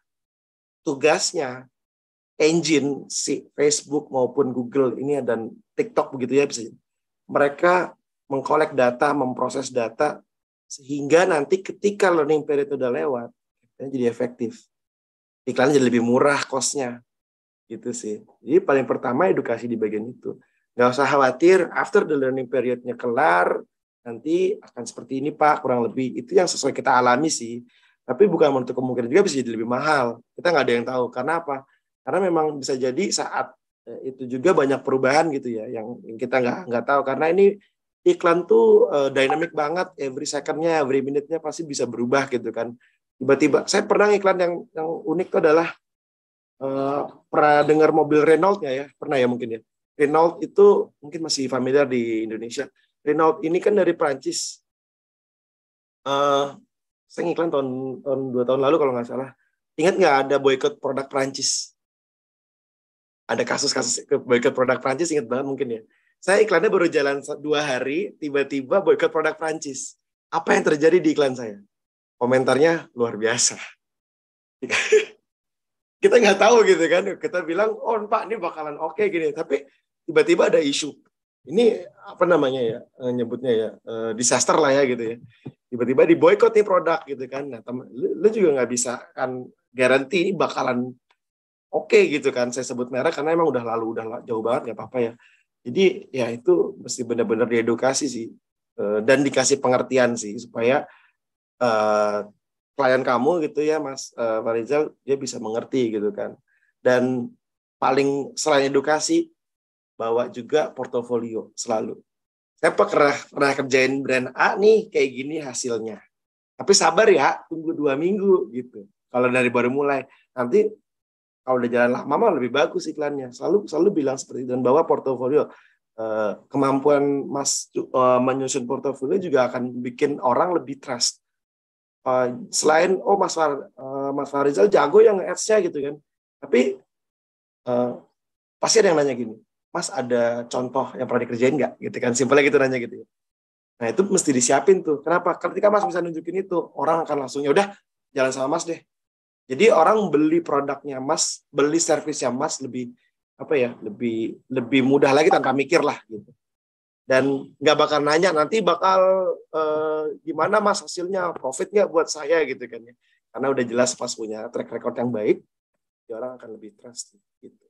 tugasnya engine si Facebook maupun Google ini dan TikTok begitu ya bisa mereka mengkolek data, memproses data sehingga nanti ketika learning period itu udah lewat jadi efektif. Iklan jadi lebih murah kosnya. Gitu sih. Jadi paling pertama edukasi di bagian itu. Nggak usah khawatir after the learning periodnya kelar nanti akan seperti ini Pak kurang lebih itu yang sesuai kita alami sih tapi bukan untuk kemungkinan juga bisa jadi lebih mahal kita nggak ada yang tahu karena apa karena memang bisa jadi saat eh, itu juga banyak perubahan gitu ya yang, kita nggak nggak tahu karena ini iklan tuh uh, dynamic banget every secondnya every minute-nya pasti bisa berubah gitu kan tiba-tiba saya pernah iklan yang yang unik itu adalah uh, pernah dengar mobil Renault ya ya pernah ya mungkin ya Renault itu mungkin masih familiar di Indonesia Renault ini kan dari Prancis. Uh, eh, saya ngiklan tahun tahun dua tahun lalu kalau nggak salah. Ingat nggak ada boykot produk Prancis? Ada kasus-kasus boykot produk Prancis ingat banget mungkin ya. Saya iklannya baru jalan dua hari, tiba-tiba boykot produk Prancis. Apa yang terjadi di iklan saya? Komentarnya luar biasa. kita nggak tahu gitu kan. Kita bilang, oh pak ini bakalan oke okay, gini. Tapi tiba-tiba ada isu ini apa namanya ya eh, nyebutnya ya eh, disaster lah ya gitu ya tiba-tiba di boycott nih produk gitu kan nah temen, lu, lu juga nggak bisa kan garanti ini bakalan oke okay, gitu kan saya sebut merek karena emang udah lalu udah jauh banget nggak apa-apa ya jadi ya itu mesti benar-benar diedukasi sih eh, dan dikasih pengertian sih supaya uh, klien kamu gitu ya mas uh, dia bisa mengerti gitu kan dan paling selain edukasi bawa juga portofolio selalu. Saya pernah, pernah kerjain brand A nih kayak gini hasilnya. Tapi sabar ya, tunggu dua minggu gitu. Kalau dari baru mulai, nanti kalau udah jalan lama mama lebih bagus iklannya. Selalu selalu bilang seperti itu dan bawa portofolio. Eh, kemampuan Mas eh, menyusun portofolio juga akan bikin orang lebih trust. Eh, selain oh Mas Far, Mas Farizal jago yang ads-nya gitu kan. Tapi pasti ada yang nanya gini, Mas ada contoh yang pernah dikerjain nggak? Gitu kan, simpelnya gitu nanya gitu. Ya. Nah itu mesti disiapin tuh. Kenapa? Ketika Mas bisa nunjukin itu, orang akan langsungnya udah jalan sama Mas deh. Jadi orang beli produknya Mas, beli servisnya Mas lebih apa ya, lebih lebih mudah lagi tanpa mikir lah gitu. Dan nggak bakal nanya nanti bakal eh, gimana Mas hasilnya, profit nggak buat saya gitu kan ya. Karena udah jelas pas punya track record yang baik, jadi ya orang akan lebih trust. Gitu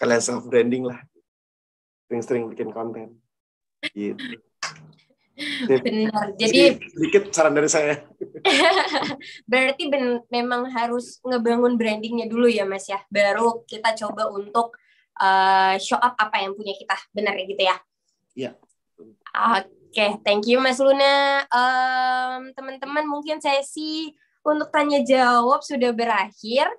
sekalian self branding lah sering-sering bikin konten gitu benar jadi sedikit saran dari saya berarti ben, memang harus ngebangun brandingnya dulu ya mas ya baru kita coba untuk uh, show up apa yang punya kita benar ya gitu ya iya oke okay, thank you mas Luna um, teman-teman mungkin sesi untuk tanya jawab sudah berakhir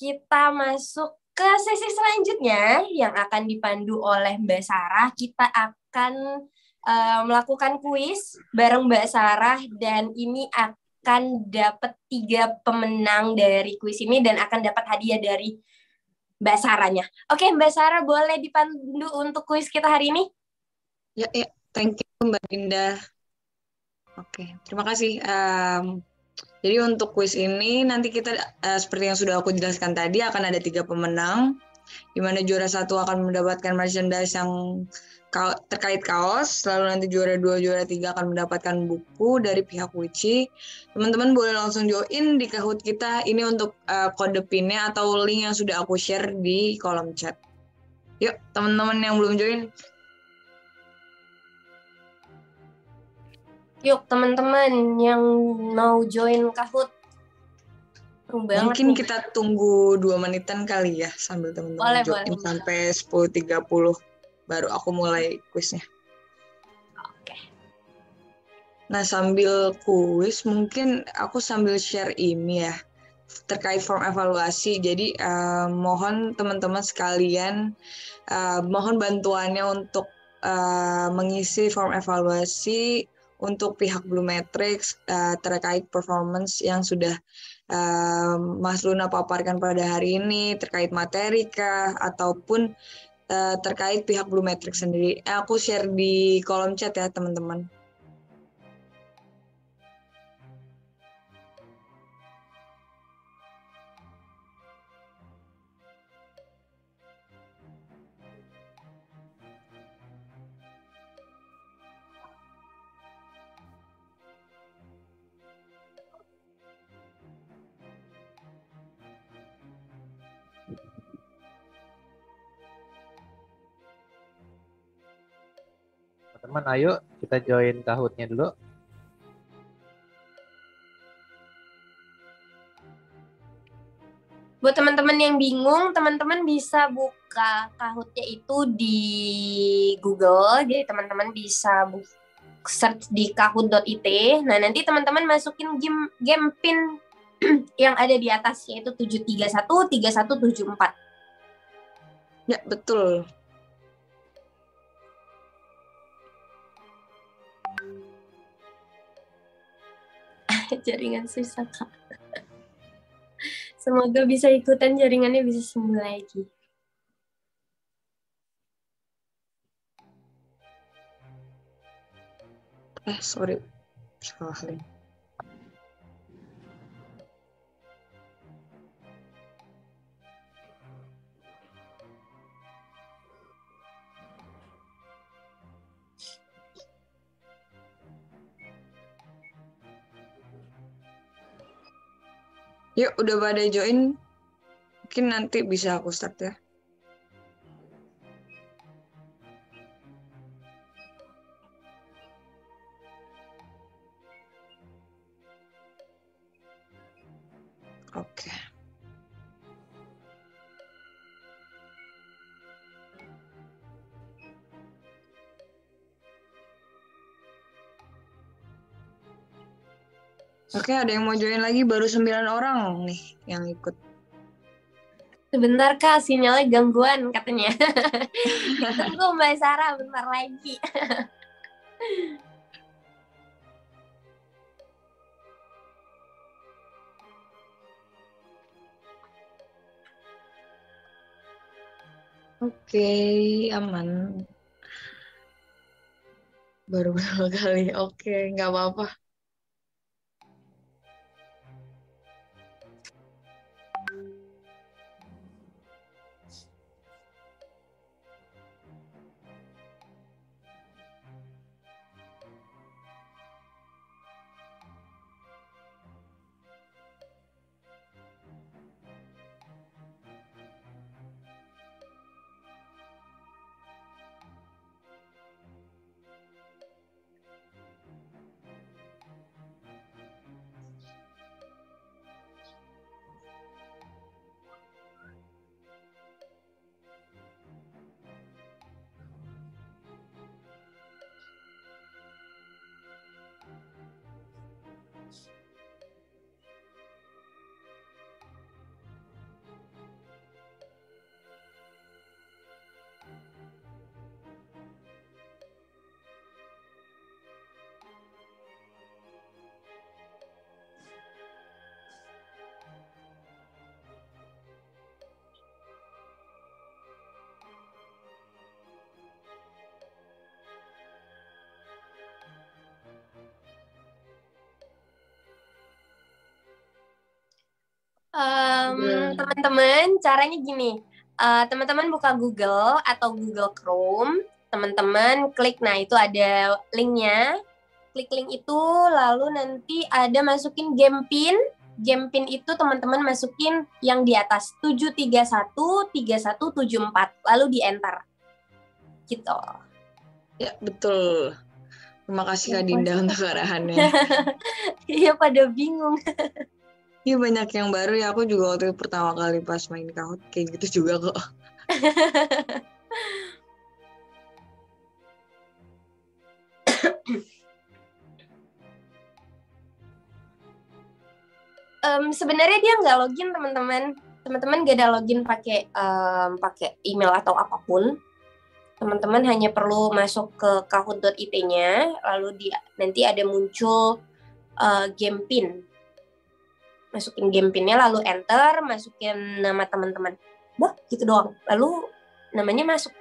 kita masuk ke sesi selanjutnya yang akan dipandu oleh Mbak Sarah, kita akan uh, melakukan kuis bareng Mbak Sarah dan ini akan dapat tiga pemenang dari kuis ini dan akan dapat hadiah dari Mbak Sarahnya. Oke, Mbak Sarah boleh dipandu untuk kuis kita hari ini? Ya, ya. Thank you Mbak Dinda. Oke, terima kasih. Um, jadi untuk kuis ini nanti kita uh, seperti yang sudah aku jelaskan tadi akan ada tiga pemenang, di mana juara satu akan mendapatkan merchandise yang terkait kaos, lalu nanti juara dua, juara tiga akan mendapatkan buku dari pihak Wici. Teman-teman boleh langsung join di Kahoot kita. Ini untuk uh, kode pinnya atau link yang sudah aku share di kolom chat. Yuk, teman-teman yang belum join, Yuk teman-teman yang mau join Kahoot. Mungkin nih. kita tunggu dua menitan kali ya sambil teman-teman join boleh. sampai 10.30 baru aku mulai kuisnya. Oke. Nah, sambil kuis mungkin aku sambil share ini ya terkait form evaluasi. Jadi uh, mohon teman-teman sekalian uh, mohon bantuannya untuk uh, mengisi form evaluasi untuk pihak Blue Matrix uh, terkait performance yang sudah uh, Mas Luna paparkan pada hari ini terkait materi kah ataupun uh, terkait pihak Blue Matrix sendiri. Aku share di kolom chat ya teman-teman. teman-teman ayo kita join kahutnya dulu buat teman-teman yang bingung, teman-teman bisa buka kahutnya itu di Google. Jadi teman-teman bisa search di kahut.it. Nah, nanti teman-teman masukin game game pin yang ada di atasnya itu 731 3174. Ya, betul. jaringan susah kak. Semoga bisa ikutan jaringannya bisa sembuh lagi. Eh sorry salah link. Yuk udah pada join. Mungkin nanti bisa aku start ya. besoknya ada yang mau join lagi baru sembilan orang nih yang ikut. Sebentar Kak, sinyalnya gangguan katanya. Tunggu Mbak Sarah bentar lagi. Oke, okay, aman. Baru berapa kali? Oke, okay, nggak apa-apa. teman iya. teman-teman, caranya gini. teman eh, teman-teman buka Google atau Google Chrome. Teman-teman klik, nah itu ada linknya. Klik link itu, lalu nanti ada masukin game pin. Game pin itu teman-teman masukin yang di atas tujuh empat lalu di enter. Gitu. Ya, betul. Terima kasih Kak iya, Dinda untuk arahannya. Iya pada bingung. Iya banyak yang baru ya. Aku juga waktu itu pertama kali pas main Kahoot, kayak gitu juga kok. um, sebenarnya dia nggak login teman-teman. Teman-teman gak ada login pakai um, pakai email atau apapun. Teman-teman hanya perlu masuk ke kahoot.it-nya, lalu dia nanti ada muncul uh, game pin masukin game pinnya lalu enter masukin nama teman-teman buat gitu doang lalu namanya masuk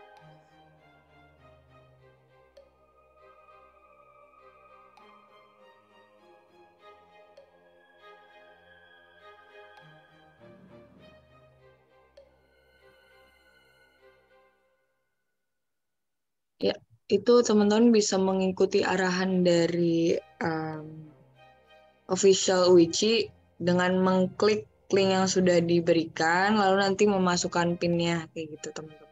Ya, itu teman-teman bisa mengikuti arahan dari um, official Uichi dengan mengklik link yang sudah diberikan lalu nanti memasukkan pinnya kayak gitu teman-teman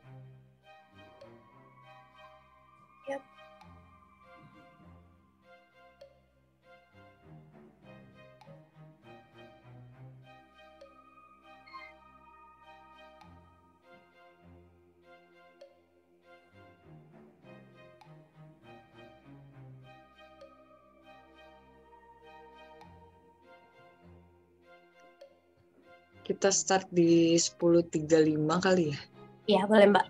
kita start di 10.35 kali ya? Iya, boleh Mbak.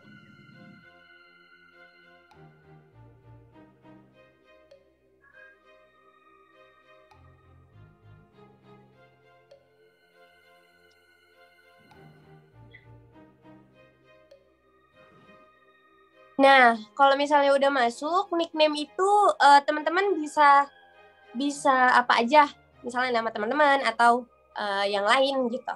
Nah, kalau misalnya udah masuk, nickname itu uh, teman-teman bisa bisa apa aja, misalnya nama teman-teman atau uh, yang lain gitu.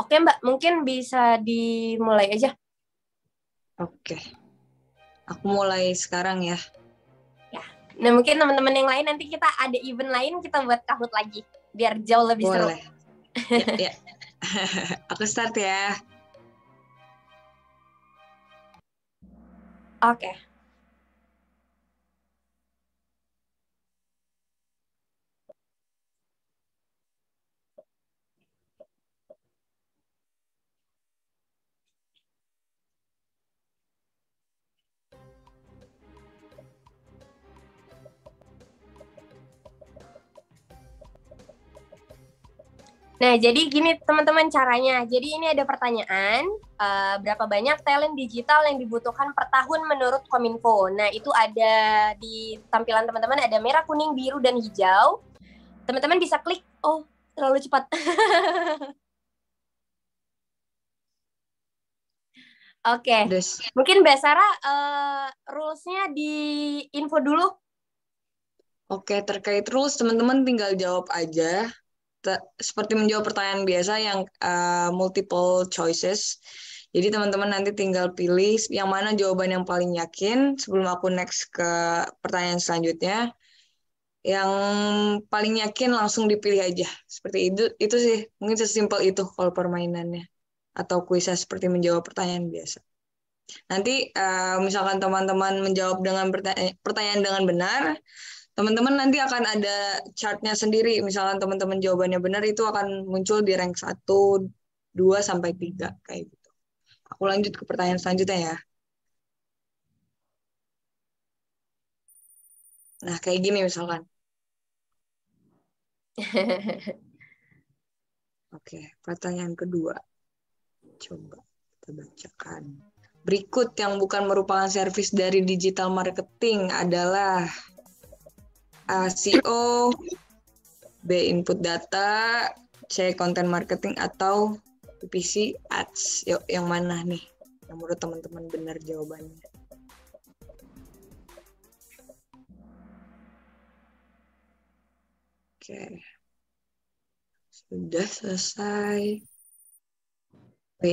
Oke Mbak, mungkin bisa dimulai aja. Oke. Aku mulai sekarang ya. Ya. Nah mungkin teman-teman yang lain nanti kita ada event lain kita buat kahut lagi biar jauh lebih Boleh. seru. Ya, ya. Aku start ya. Oke. Okay. Nah, jadi gini teman-teman caranya. Jadi ini ada pertanyaan, uh, berapa banyak talent digital yang dibutuhkan per tahun menurut Kominfo? Nah, itu ada di tampilan teman-teman ada merah, kuning, biru, dan hijau. Teman-teman bisa klik, oh terlalu cepat. Oke, okay. mungkin Mbak Sarah uh, rules-nya di info dulu. Oke, okay, terkait rules teman-teman tinggal jawab aja seperti menjawab pertanyaan biasa yang uh, multiple choices. Jadi teman-teman nanti tinggal pilih yang mana jawaban yang paling yakin sebelum aku next ke pertanyaan selanjutnya. Yang paling yakin langsung dipilih aja. Seperti itu itu sih mungkin sesimpel itu kalau permainannya atau kuisnya seperti menjawab pertanyaan biasa. Nanti uh, misalkan teman-teman menjawab dengan pertanyaan, pertanyaan dengan benar, teman-teman nanti akan ada chartnya sendiri. misalnya teman-teman jawabannya benar itu akan muncul di rank 1, 2, sampai 3 kayak gitu. Aku lanjut ke pertanyaan selanjutnya ya. Nah, kayak gini misalkan. Oke, pertanyaan kedua. Coba kita bacakan. Berikut yang bukan merupakan servis dari digital marketing adalah SEO, eh, e CO, B input data, C content marketing atau PPC ads. Yuk, yang mana nih yang menurut teman-teman benar jawabannya? Oke. Sudah selesai. B.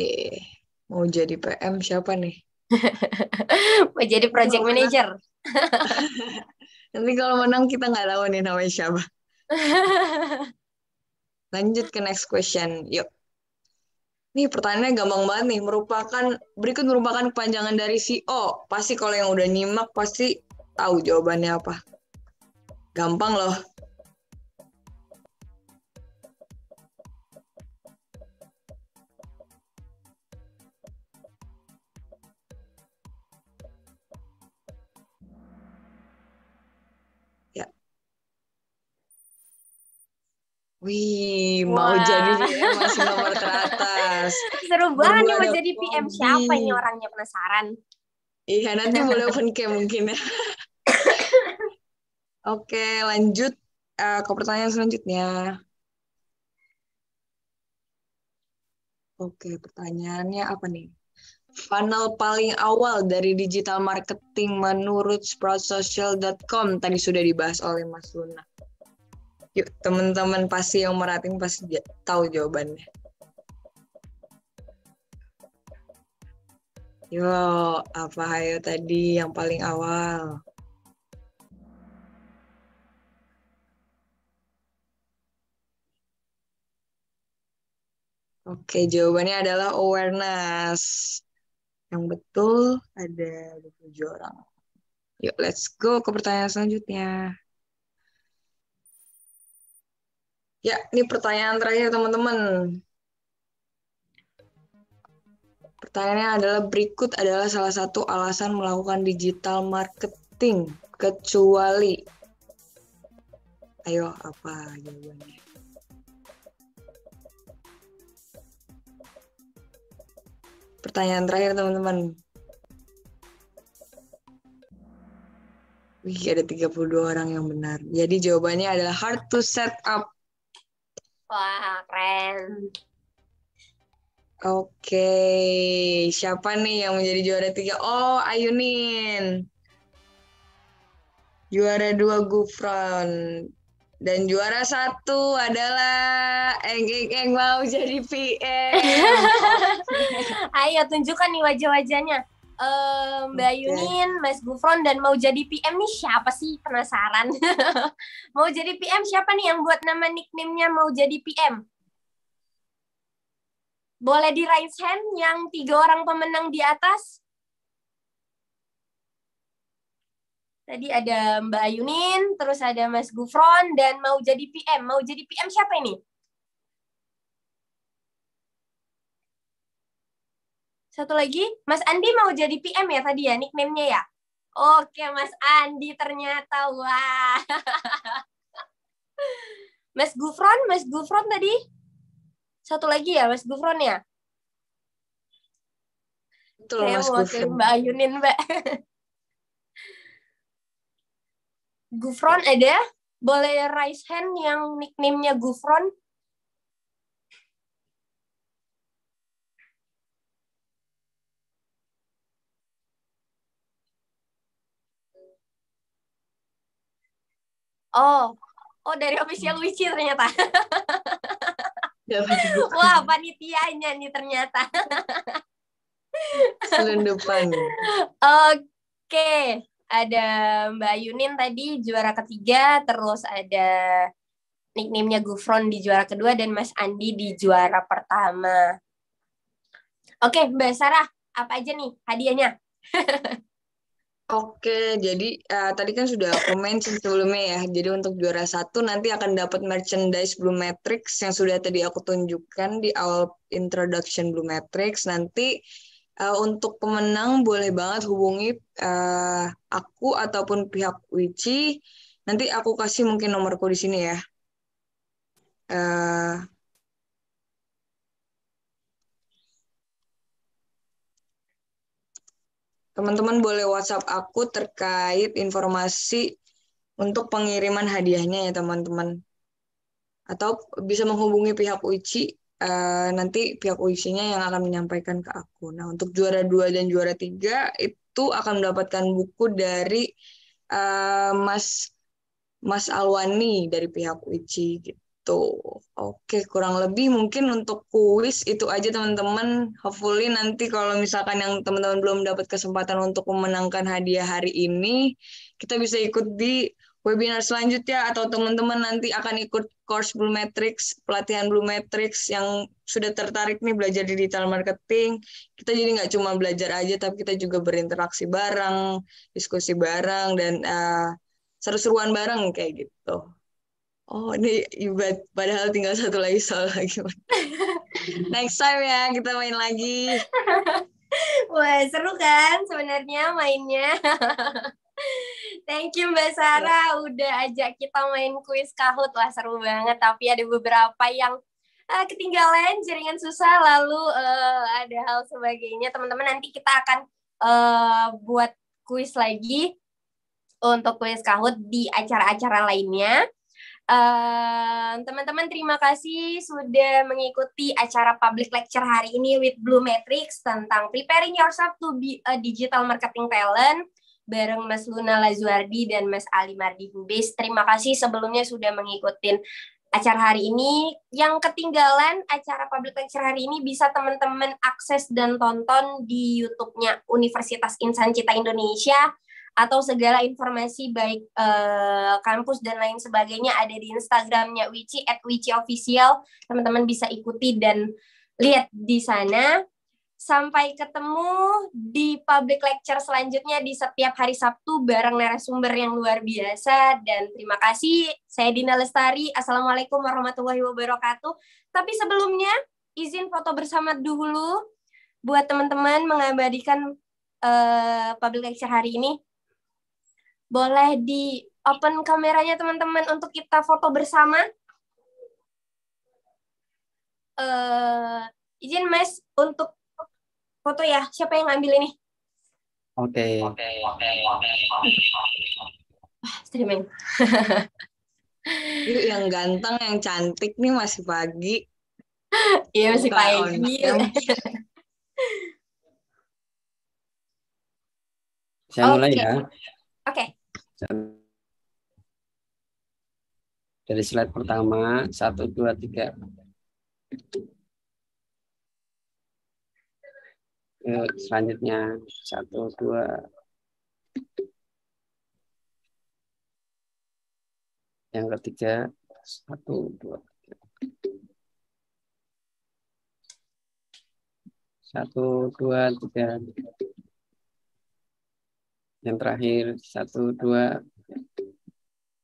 Mau jadi PM siapa nih? Mau jadi project manager. Nanti kalau menang kita nggak tahu nih namanya siapa. Lanjut ke next question. Yuk. Nih pertanyaannya gampang banget nih. Merupakan berikut merupakan kepanjangan dari si O. Pasti kalau yang udah nyimak pasti tahu jawabannya apa. Gampang loh. Wih, mau Wah. jadi PM masih nomor teratas. Seru banget nih mau jadi PM hobi. siapa ini orangnya penasaran. Iya, nanti boleh open cam mungkin ya. Oke, lanjut uh, ke pertanyaan selanjutnya. Oke, pertanyaannya apa nih? Funnel paling awal dari digital marketing menurut sproutsocial.com tadi sudah dibahas oleh Mas Luna yuk teman-teman pasti yang merating pasti tahu jawabannya yo apa hayo tadi yang paling awal Oke, jawabannya adalah awareness. Yang betul ada 27 orang. Yuk, let's go ke pertanyaan selanjutnya. Ya, ini pertanyaan terakhir teman-teman. Pertanyaannya adalah berikut adalah salah satu alasan melakukan digital marketing kecuali Ayo apa jawabannya? Pertanyaan terakhir teman-teman. Wih, ada 32 orang yang benar. Jadi jawabannya adalah hard to set up Wah, keren. Oke, siapa nih yang menjadi juara tiga? Oh, Ayunin. Juara dua Gufron. Dan juara satu adalah Eng Eng Eng mau jadi PM. Ayo tunjukkan nih wajah-wajahnya. Mbak okay. Yunin, Mas Gufron dan mau jadi PM nih siapa sih penasaran? mau jadi PM siapa nih yang buat nama nickname-nya mau jadi PM? Boleh di raise hand yang tiga orang pemenang di atas? Tadi ada Mbak Yunin, terus ada Mas Gufron, dan mau jadi PM. Mau jadi PM siapa ini? Satu lagi, Mas Andi mau jadi PM ya tadi ya, nickname-nya ya? Oke, Mas Andi ternyata. Wah. Mas Gufron, Mas Gufron tadi? Satu lagi ya, Mas Gufron ya? Betul, Saya Mas Gufron. Mbak Ayunin, Mbak. Gufron ada? Boleh raise hand yang nicknamenya Gufron? Oh, oh dari official hmm. Witchy ternyata. Wah, panitianya nih ternyata. Selundupan. Oke, ada Mbak Yunin tadi juara ketiga, terus ada nicknamenya Gufron di juara kedua dan Mas Andi di juara pertama. Oke, Mbak Sarah, apa aja nih hadiahnya? Oke, jadi uh, tadi kan sudah aku mention sebelumnya ya. Jadi untuk juara satu nanti akan dapat merchandise Blue Matrix yang sudah tadi aku tunjukkan di awal introduction Blue Matrix. Nanti uh, untuk pemenang boleh banget hubungi uh, aku ataupun pihak Wici. Nanti aku kasih mungkin nomorku di sini ya. Uh, Teman-teman boleh WhatsApp aku terkait informasi untuk pengiriman hadiahnya ya teman-teman. Atau bisa menghubungi pihak UICI, eh, nanti pihak UICI-nya yang akan menyampaikan ke aku. Nah, untuk juara dua dan juara tiga itu akan mendapatkan buku dari eh, Mas Mas Alwani dari pihak UICI gitu gitu. Oke, kurang lebih mungkin untuk kuis itu aja teman-teman. Hopefully nanti kalau misalkan yang teman-teman belum dapat kesempatan untuk memenangkan hadiah hari ini, kita bisa ikut di webinar selanjutnya atau teman-teman nanti akan ikut course Blue Matrix, pelatihan Blue Matrix yang sudah tertarik nih belajar di digital marketing. Kita jadi nggak cuma belajar aja, tapi kita juga berinteraksi bareng, diskusi bareng, dan uh, seru-seruan bareng kayak gitu. Oh ini ibad padahal tinggal satu lagi soal lagi. Next time ya kita main lagi. Wah seru kan sebenarnya mainnya. Thank you Mbak Sarah udah ajak kita main kuis kahut lah seru banget tapi ada beberapa yang uh, ketinggalan jaringan susah lalu uh, ada hal sebagainya teman-teman nanti kita akan uh, buat kuis lagi untuk kuis kahut di acara-acara lainnya teman-teman uh, terima kasih sudah mengikuti acara public lecture hari ini with Blue Matrix tentang preparing yourself to be a digital marketing talent bareng Mas Luna Lazuardi dan Mas Ali Mardi Bubis. Terima kasih sebelumnya sudah mengikuti acara hari ini. Yang ketinggalan acara public lecture hari ini bisa teman-teman akses dan tonton di YouTube-nya Universitas Insan Cita Indonesia atau segala informasi baik uh, kampus dan lain sebagainya ada di Instagramnya Wici at Wici Official. Teman-teman bisa ikuti dan lihat di sana. Sampai ketemu di public lecture selanjutnya di setiap hari Sabtu bareng narasumber yang luar biasa. Dan terima kasih, saya Dina Lestari. Assalamualaikum warahmatullahi wabarakatuh. Tapi sebelumnya, izin foto bersama dulu buat teman-teman mengabadikan uh, public lecture hari ini. Boleh di open kameranya teman-teman untuk kita foto bersama. Uh, izin Mas untuk foto ya. Siapa yang ngambil ini? Oke. Oke. Oke. Ah, streaming. Yuk yang ganteng, yang cantik nih masih pagi. Iya masih pagi. Saya mulai okay. ya. Oke. Okay dari slide pertama satu dua tiga selanjutnya satu dua yang ketiga satu dua satu dua tiga, tiga yang terakhir satu dua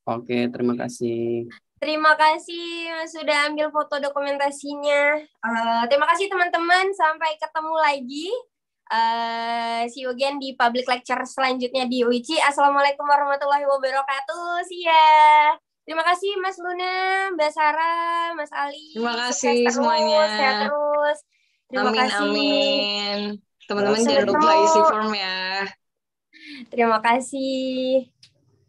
oke terima kasih terima kasih sudah ambil foto dokumentasinya uh, terima kasih teman-teman sampai ketemu lagi uh, see you again di public lecture selanjutnya di UIC assalamualaikum warahmatullahi wabarakatuh see ya Terima kasih Mas Luna, Mbak Sarah, Mas Ali. Terima kasih terus, semuanya. Sehat terus. Terima amin, kasih. amin. Teman-teman jangan lupa isi form ya. Terima kasih.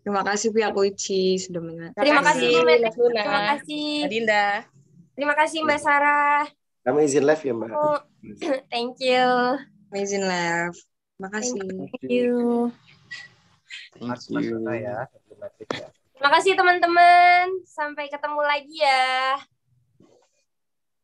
Terima kasih pihak Uci sudah mendengar. Terima kasih Mbak Terima kasih. Dinda. Terima kasih Mbak Sarah. Kami izin live ya Mbak. Oh, thank you. Kami izin live. Terima kasih. Thank you. Thank ya. Terima kasih teman-teman. Sampai ketemu lagi ya.